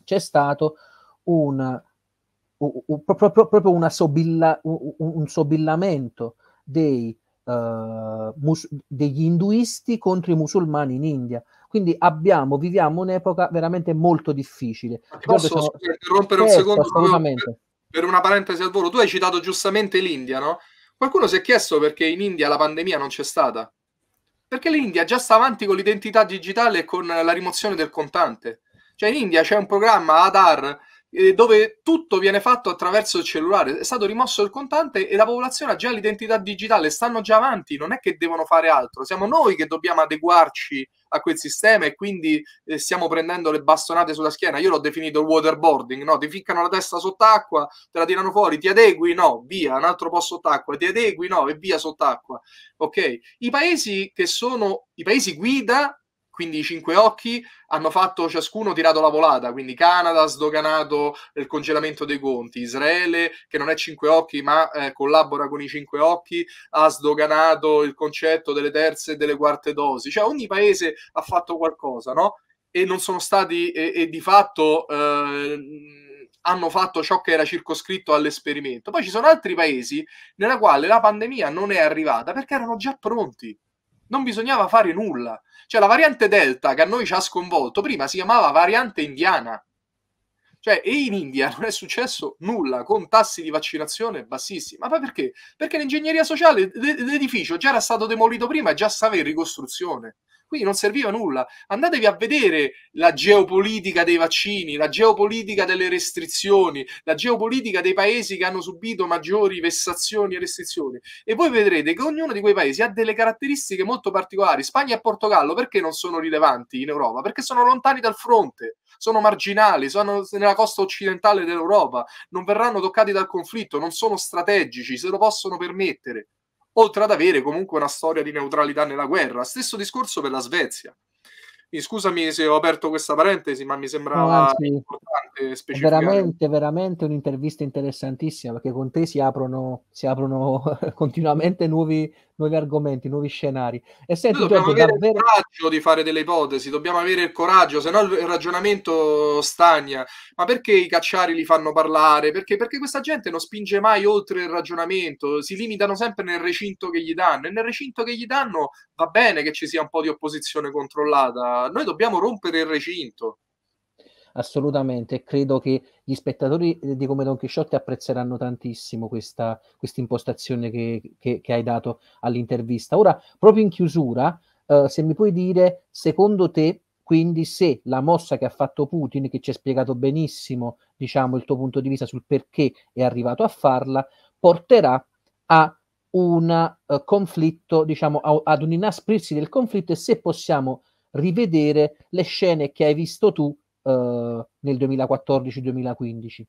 c'è stato un, un, un, proprio, proprio una sobilla, un, sobillamento dei, eh, mus, degli induisti contro i musulmani in India. Quindi abbiamo, viviamo un'epoca veramente molto difficile. Ti posso sono... interrompere un certo, secondo? Per, per una parentesi al volo, tu hai citato giustamente l'India, no? Qualcuno si è chiesto perché in India la pandemia non c'è stata? Perché l'India già sta avanti con l'identità digitale e con la rimozione del contante. Cioè in India c'è un programma ADAR eh, dove tutto viene fatto attraverso il cellulare. È stato rimosso il contante e la popolazione ha già l'identità digitale, stanno già avanti, non è che devono fare altro. Siamo noi che dobbiamo adeguarci a quel sistema e quindi eh, stiamo prendendo le bastonate sulla schiena. Io l'ho definito il waterboarding, no? Ti ficcano la testa sott'acqua, te la tirano fuori, ti adegui, no, via, un altro po' sott'acqua, ti adegui, no, e via sott'acqua. Ok? I paesi che sono i paesi guida quindi i cinque occhi hanno fatto ciascuno tirato la volata, quindi Canada ha sdoganato il congelamento dei conti, Israele che non è cinque occhi ma eh, collabora con i cinque occhi ha sdoganato il concetto delle terze e delle quarte dosi, cioè ogni paese ha fatto qualcosa, no? E non sono stati e, e di fatto eh, hanno fatto ciò che era circoscritto all'esperimento. Poi ci sono altri paesi nella quale la pandemia non è arrivata perché erano già pronti non bisognava fare nulla. Cioè la variante Delta che a noi ci ha sconvolto prima si chiamava variante indiana. Cioè, e in India non è successo nulla con tassi di vaccinazione bassissimi. Ma perché? Perché l'ingegneria sociale, l'edificio già era stato demolito prima e già stava in ricostruzione. Quindi non serviva nulla. Andatevi a vedere la geopolitica dei vaccini, la geopolitica delle restrizioni, la geopolitica dei paesi che hanno subito maggiori vessazioni e restrizioni. E voi vedrete che ognuno di quei paesi ha delle caratteristiche molto particolari. Spagna e Portogallo perché non sono rilevanti in Europa? Perché sono lontani dal fronte, sono marginali, sono nella costa occidentale dell'Europa, non verranno toccati dal conflitto, non sono strategici, se lo possono permettere oltre ad avere comunque una storia di neutralità nella guerra. Stesso discorso per la Svezia. E scusami se ho aperto questa parentesi, ma mi sembrava no, importante. Eh, importante veramente, veramente un'intervista interessantissima perché con te si aprono, si aprono (laughs) continuamente nuovi, nuovi, argomenti, nuovi scenari. E senti, dobbiamo Giorgio, avere davvero... il coraggio di fare delle ipotesi, dobbiamo avere il coraggio, se no il ragionamento stagna. Ma perché i cacciari li fanno parlare? Perché, perché questa gente non spinge mai oltre il ragionamento, si limitano sempre nel recinto che gli danno e nel recinto che gli danno va bene che ci sia un po' di opposizione controllata, noi dobbiamo rompere il recinto assolutamente. Credo che gli spettatori eh, di Come Don Chisciotte apprezzeranno tantissimo questa impostazione che, che, che, hai dato all'intervista. Ora, proprio in chiusura, eh, se mi puoi dire, secondo te, quindi se la mossa che ha fatto Putin, che ci ha spiegato benissimo, diciamo, il tuo punto di vista sul perché è arrivato a farla, porterà a un uh, conflitto, diciamo, a, ad un inasprirsi del conflitto e se possiamo rivedere le scene che hai visto tu eh, nel 2014-2015?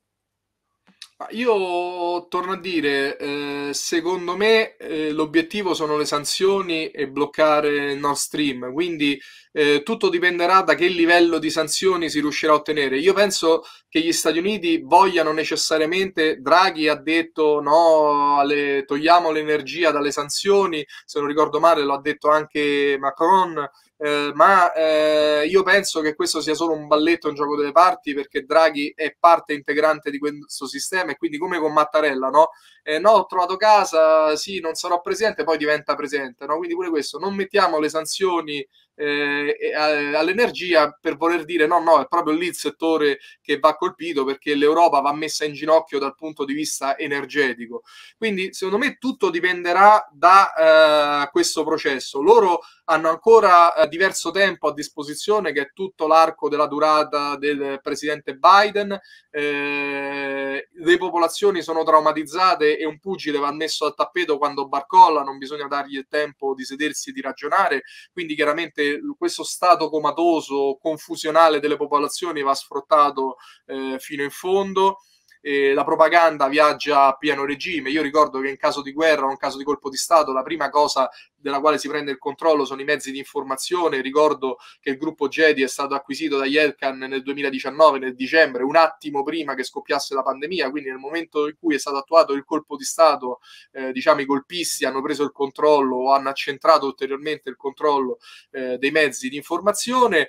Io torno a dire, eh, secondo me eh, l'obiettivo sono le sanzioni e bloccare Nord Stream, quindi eh, tutto dipenderà da che livello di sanzioni si riuscirà a ottenere. Io penso che gli Stati Uniti vogliano necessariamente, Draghi ha detto no, alle, togliamo l'energia dalle sanzioni, se non ricordo male lo ha detto anche Macron, eh, ma eh, io penso che questo sia solo un balletto, un gioco delle parti, perché Draghi è parte integrante di questo sistema e quindi come con Mattarella, no? Eh, no, ho trovato casa, sì, non sarò presente, poi diventa presente, no? Quindi pure questo, non mettiamo le sanzioni eh, eh, all'energia per voler dire no, no, è proprio lì il settore che va colpito perché l'Europa va messa in ginocchio dal punto di vista energetico. Quindi secondo me tutto dipenderà da eh, questo processo. Loro hanno ancora eh, diverso tempo a disposizione che è tutto l'arco della durata del presidente Biden. Eh, le popolazioni sono traumatizzate e un pugile va messo al tappeto quando barcolla, non bisogna dargli il tempo di sedersi e di ragionare, quindi chiaramente questo stato comatoso, confusionale delle popolazioni va sfruttato eh, fino in fondo eh, la propaganda viaggia a pieno regime. Io ricordo che in caso di guerra o in caso di colpo di Stato la prima cosa della quale si prende il controllo sono i mezzi di informazione. Ricordo che il gruppo Jedi è stato acquisito da Yelkan nel 2019, nel dicembre, un attimo prima che scoppiasse la pandemia, quindi nel momento in cui è stato attuato il colpo di Stato, eh, diciamo i colpisti hanno preso il controllo o hanno accentrato ulteriormente il controllo eh, dei mezzi di informazione.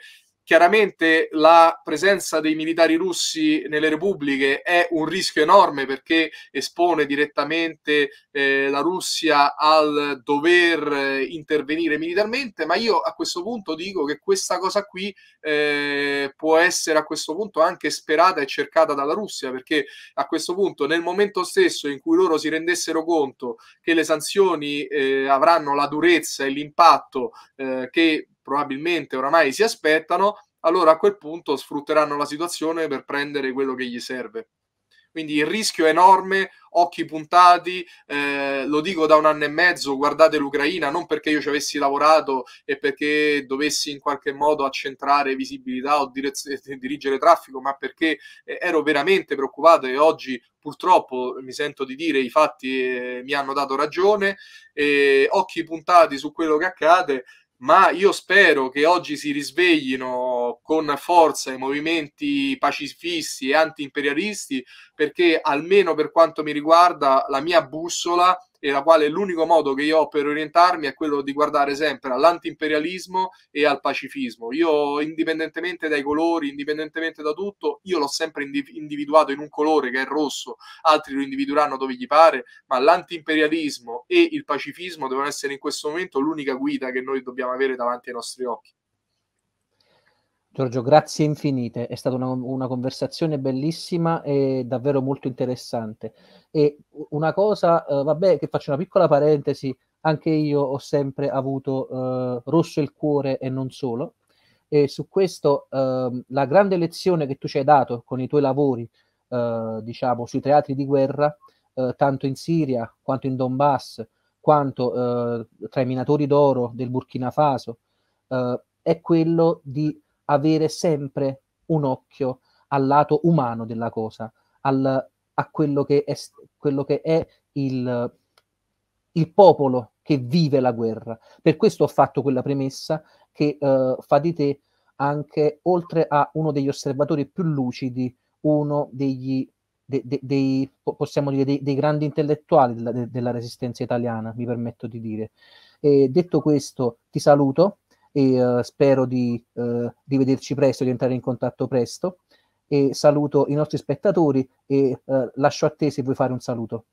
Chiaramente la presenza dei militari russi nelle repubbliche è un rischio enorme perché espone direttamente eh, la Russia al dover eh, intervenire militarmente, ma io a questo punto dico che questa cosa qui eh, può essere a questo punto anche sperata e cercata dalla Russia, perché a questo punto nel momento stesso in cui loro si rendessero conto che le sanzioni eh, avranno la durezza e l'impatto eh, che probabilmente oramai si aspettano, allora a quel punto sfrutteranno la situazione per prendere quello che gli serve. Quindi il rischio è enorme, occhi puntati, eh, lo dico da un anno e mezzo, guardate l'Ucraina, non perché io ci avessi lavorato e perché dovessi in qualche modo accentrare visibilità o direz- (laughs) dirigere traffico, ma perché eh, ero veramente preoccupato e oggi purtroppo mi sento di dire i fatti eh, mi hanno dato ragione, eh, occhi puntati su quello che accade ma io spero che oggi si risveglino con forza i movimenti pacifisti e antiimperialisti perché almeno per quanto mi riguarda la mia bussola e la quale l'unico modo che io ho per orientarmi è quello di guardare sempre all'antiimperialismo e al pacifismo. Io, indipendentemente dai colori, indipendentemente da tutto, io l'ho sempre individuato in un colore che è rosso, altri lo individueranno dove gli pare, ma l'antiimperialismo e il pacifismo devono essere in questo momento l'unica guida che noi dobbiamo avere davanti ai nostri occhi. Giorgio, grazie infinite, è stata una, una, conversazione bellissima e davvero molto interessante. E una cosa, eh, vabbè, che faccio una piccola parentesi, anche io ho sempre avuto eh, rosso il cuore e non solo. E su questo eh, la grande lezione che tu ci hai dato con i tuoi lavori, eh, diciamo, sui teatri di guerra, eh, tanto in Siria quanto in Donbass, quanto eh, tra i minatori d'oro del Burkina Faso, è quello di avere sempre un occhio al lato umano della cosa, al, a quello che è, quello che è il, il, popolo che vive la guerra. Per questo ho fatto quella premessa che eh, fa di te anche, oltre a uno degli osservatori più lucidi, uno degli, de, de, dei, possiamo dire, dei, dei grandi intellettuali della, de, della, resistenza italiana, mi permetto di dire. E detto questo, ti saluto e uh, spero eh, di vederci presto, di entrare in contatto presto e saluto i nostri spettatori e eh, lascio a te se vuoi fare un saluto.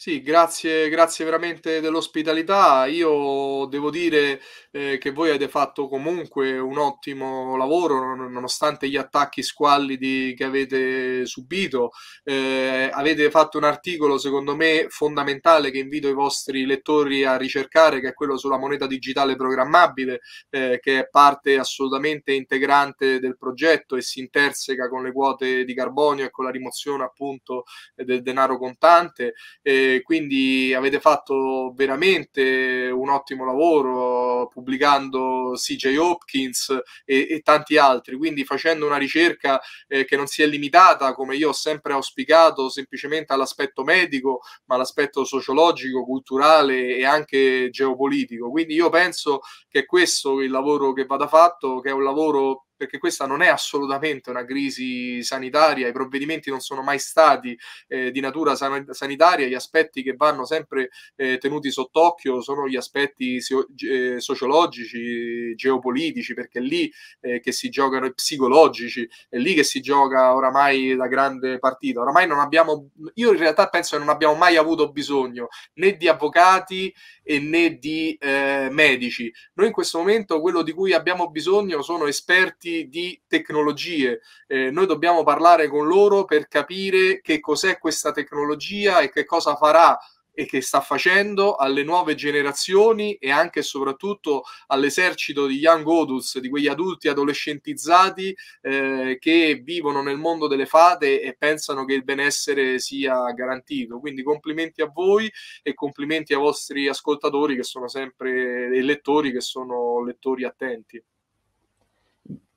Sì, grazie, grazie veramente dell'ospitalità. Io devo dire eh, che voi avete fatto comunque un ottimo lavoro, nonostante gli attacchi squallidi che avete subito. Eh, avete fatto un articolo, secondo me, fondamentale che invito i vostri lettori a ricercare, che è quello sulla moneta digitale programmabile, eh, che è parte assolutamente integrante del progetto e si interseca con le quote di carbonio e con la rimozione appunto del denaro contante. Eh, quindi avete fatto veramente un ottimo lavoro pubblicando CJ Hopkins e, e tanti altri, quindi facendo una ricerca eh, che non si è limitata, come io ho sempre auspicato, semplicemente all'aspetto medico, ma all'aspetto sociologico, culturale e anche geopolitico. Quindi io penso che questo è il lavoro che vada fatto, che è un lavoro perché questa non è assolutamente una crisi sanitaria, i provvedimenti non sono mai stati eh, di natura san- sanitaria, gli aspetti che vanno sempre eh, tenuti sott'occhio sono gli aspetti so- eh, sociologici, geopolitici, perché è lì eh, che si giocano i psicologici, è lì che si gioca oramai la grande partita. Oramai non abbiamo, io in realtà penso che non abbiamo mai avuto bisogno né di avvocati e né di eh, medici. Noi in questo momento quello di cui abbiamo bisogno sono esperti di tecnologie. Eh, noi dobbiamo parlare con loro per capire che cos'è questa tecnologia e che cosa farà e che sta facendo alle nuove generazioni e anche e soprattutto all'esercito di young adults, di quegli adulti adolescentizzati eh, che vivono nel mondo delle fate e pensano che il benessere sia garantito. Quindi complimenti a voi e complimenti ai vostri ascoltatori che sono sempre e lettori che sono lettori attenti.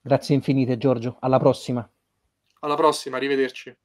Grazie infinite Giorgio, alla prossima. Alla prossima, arrivederci.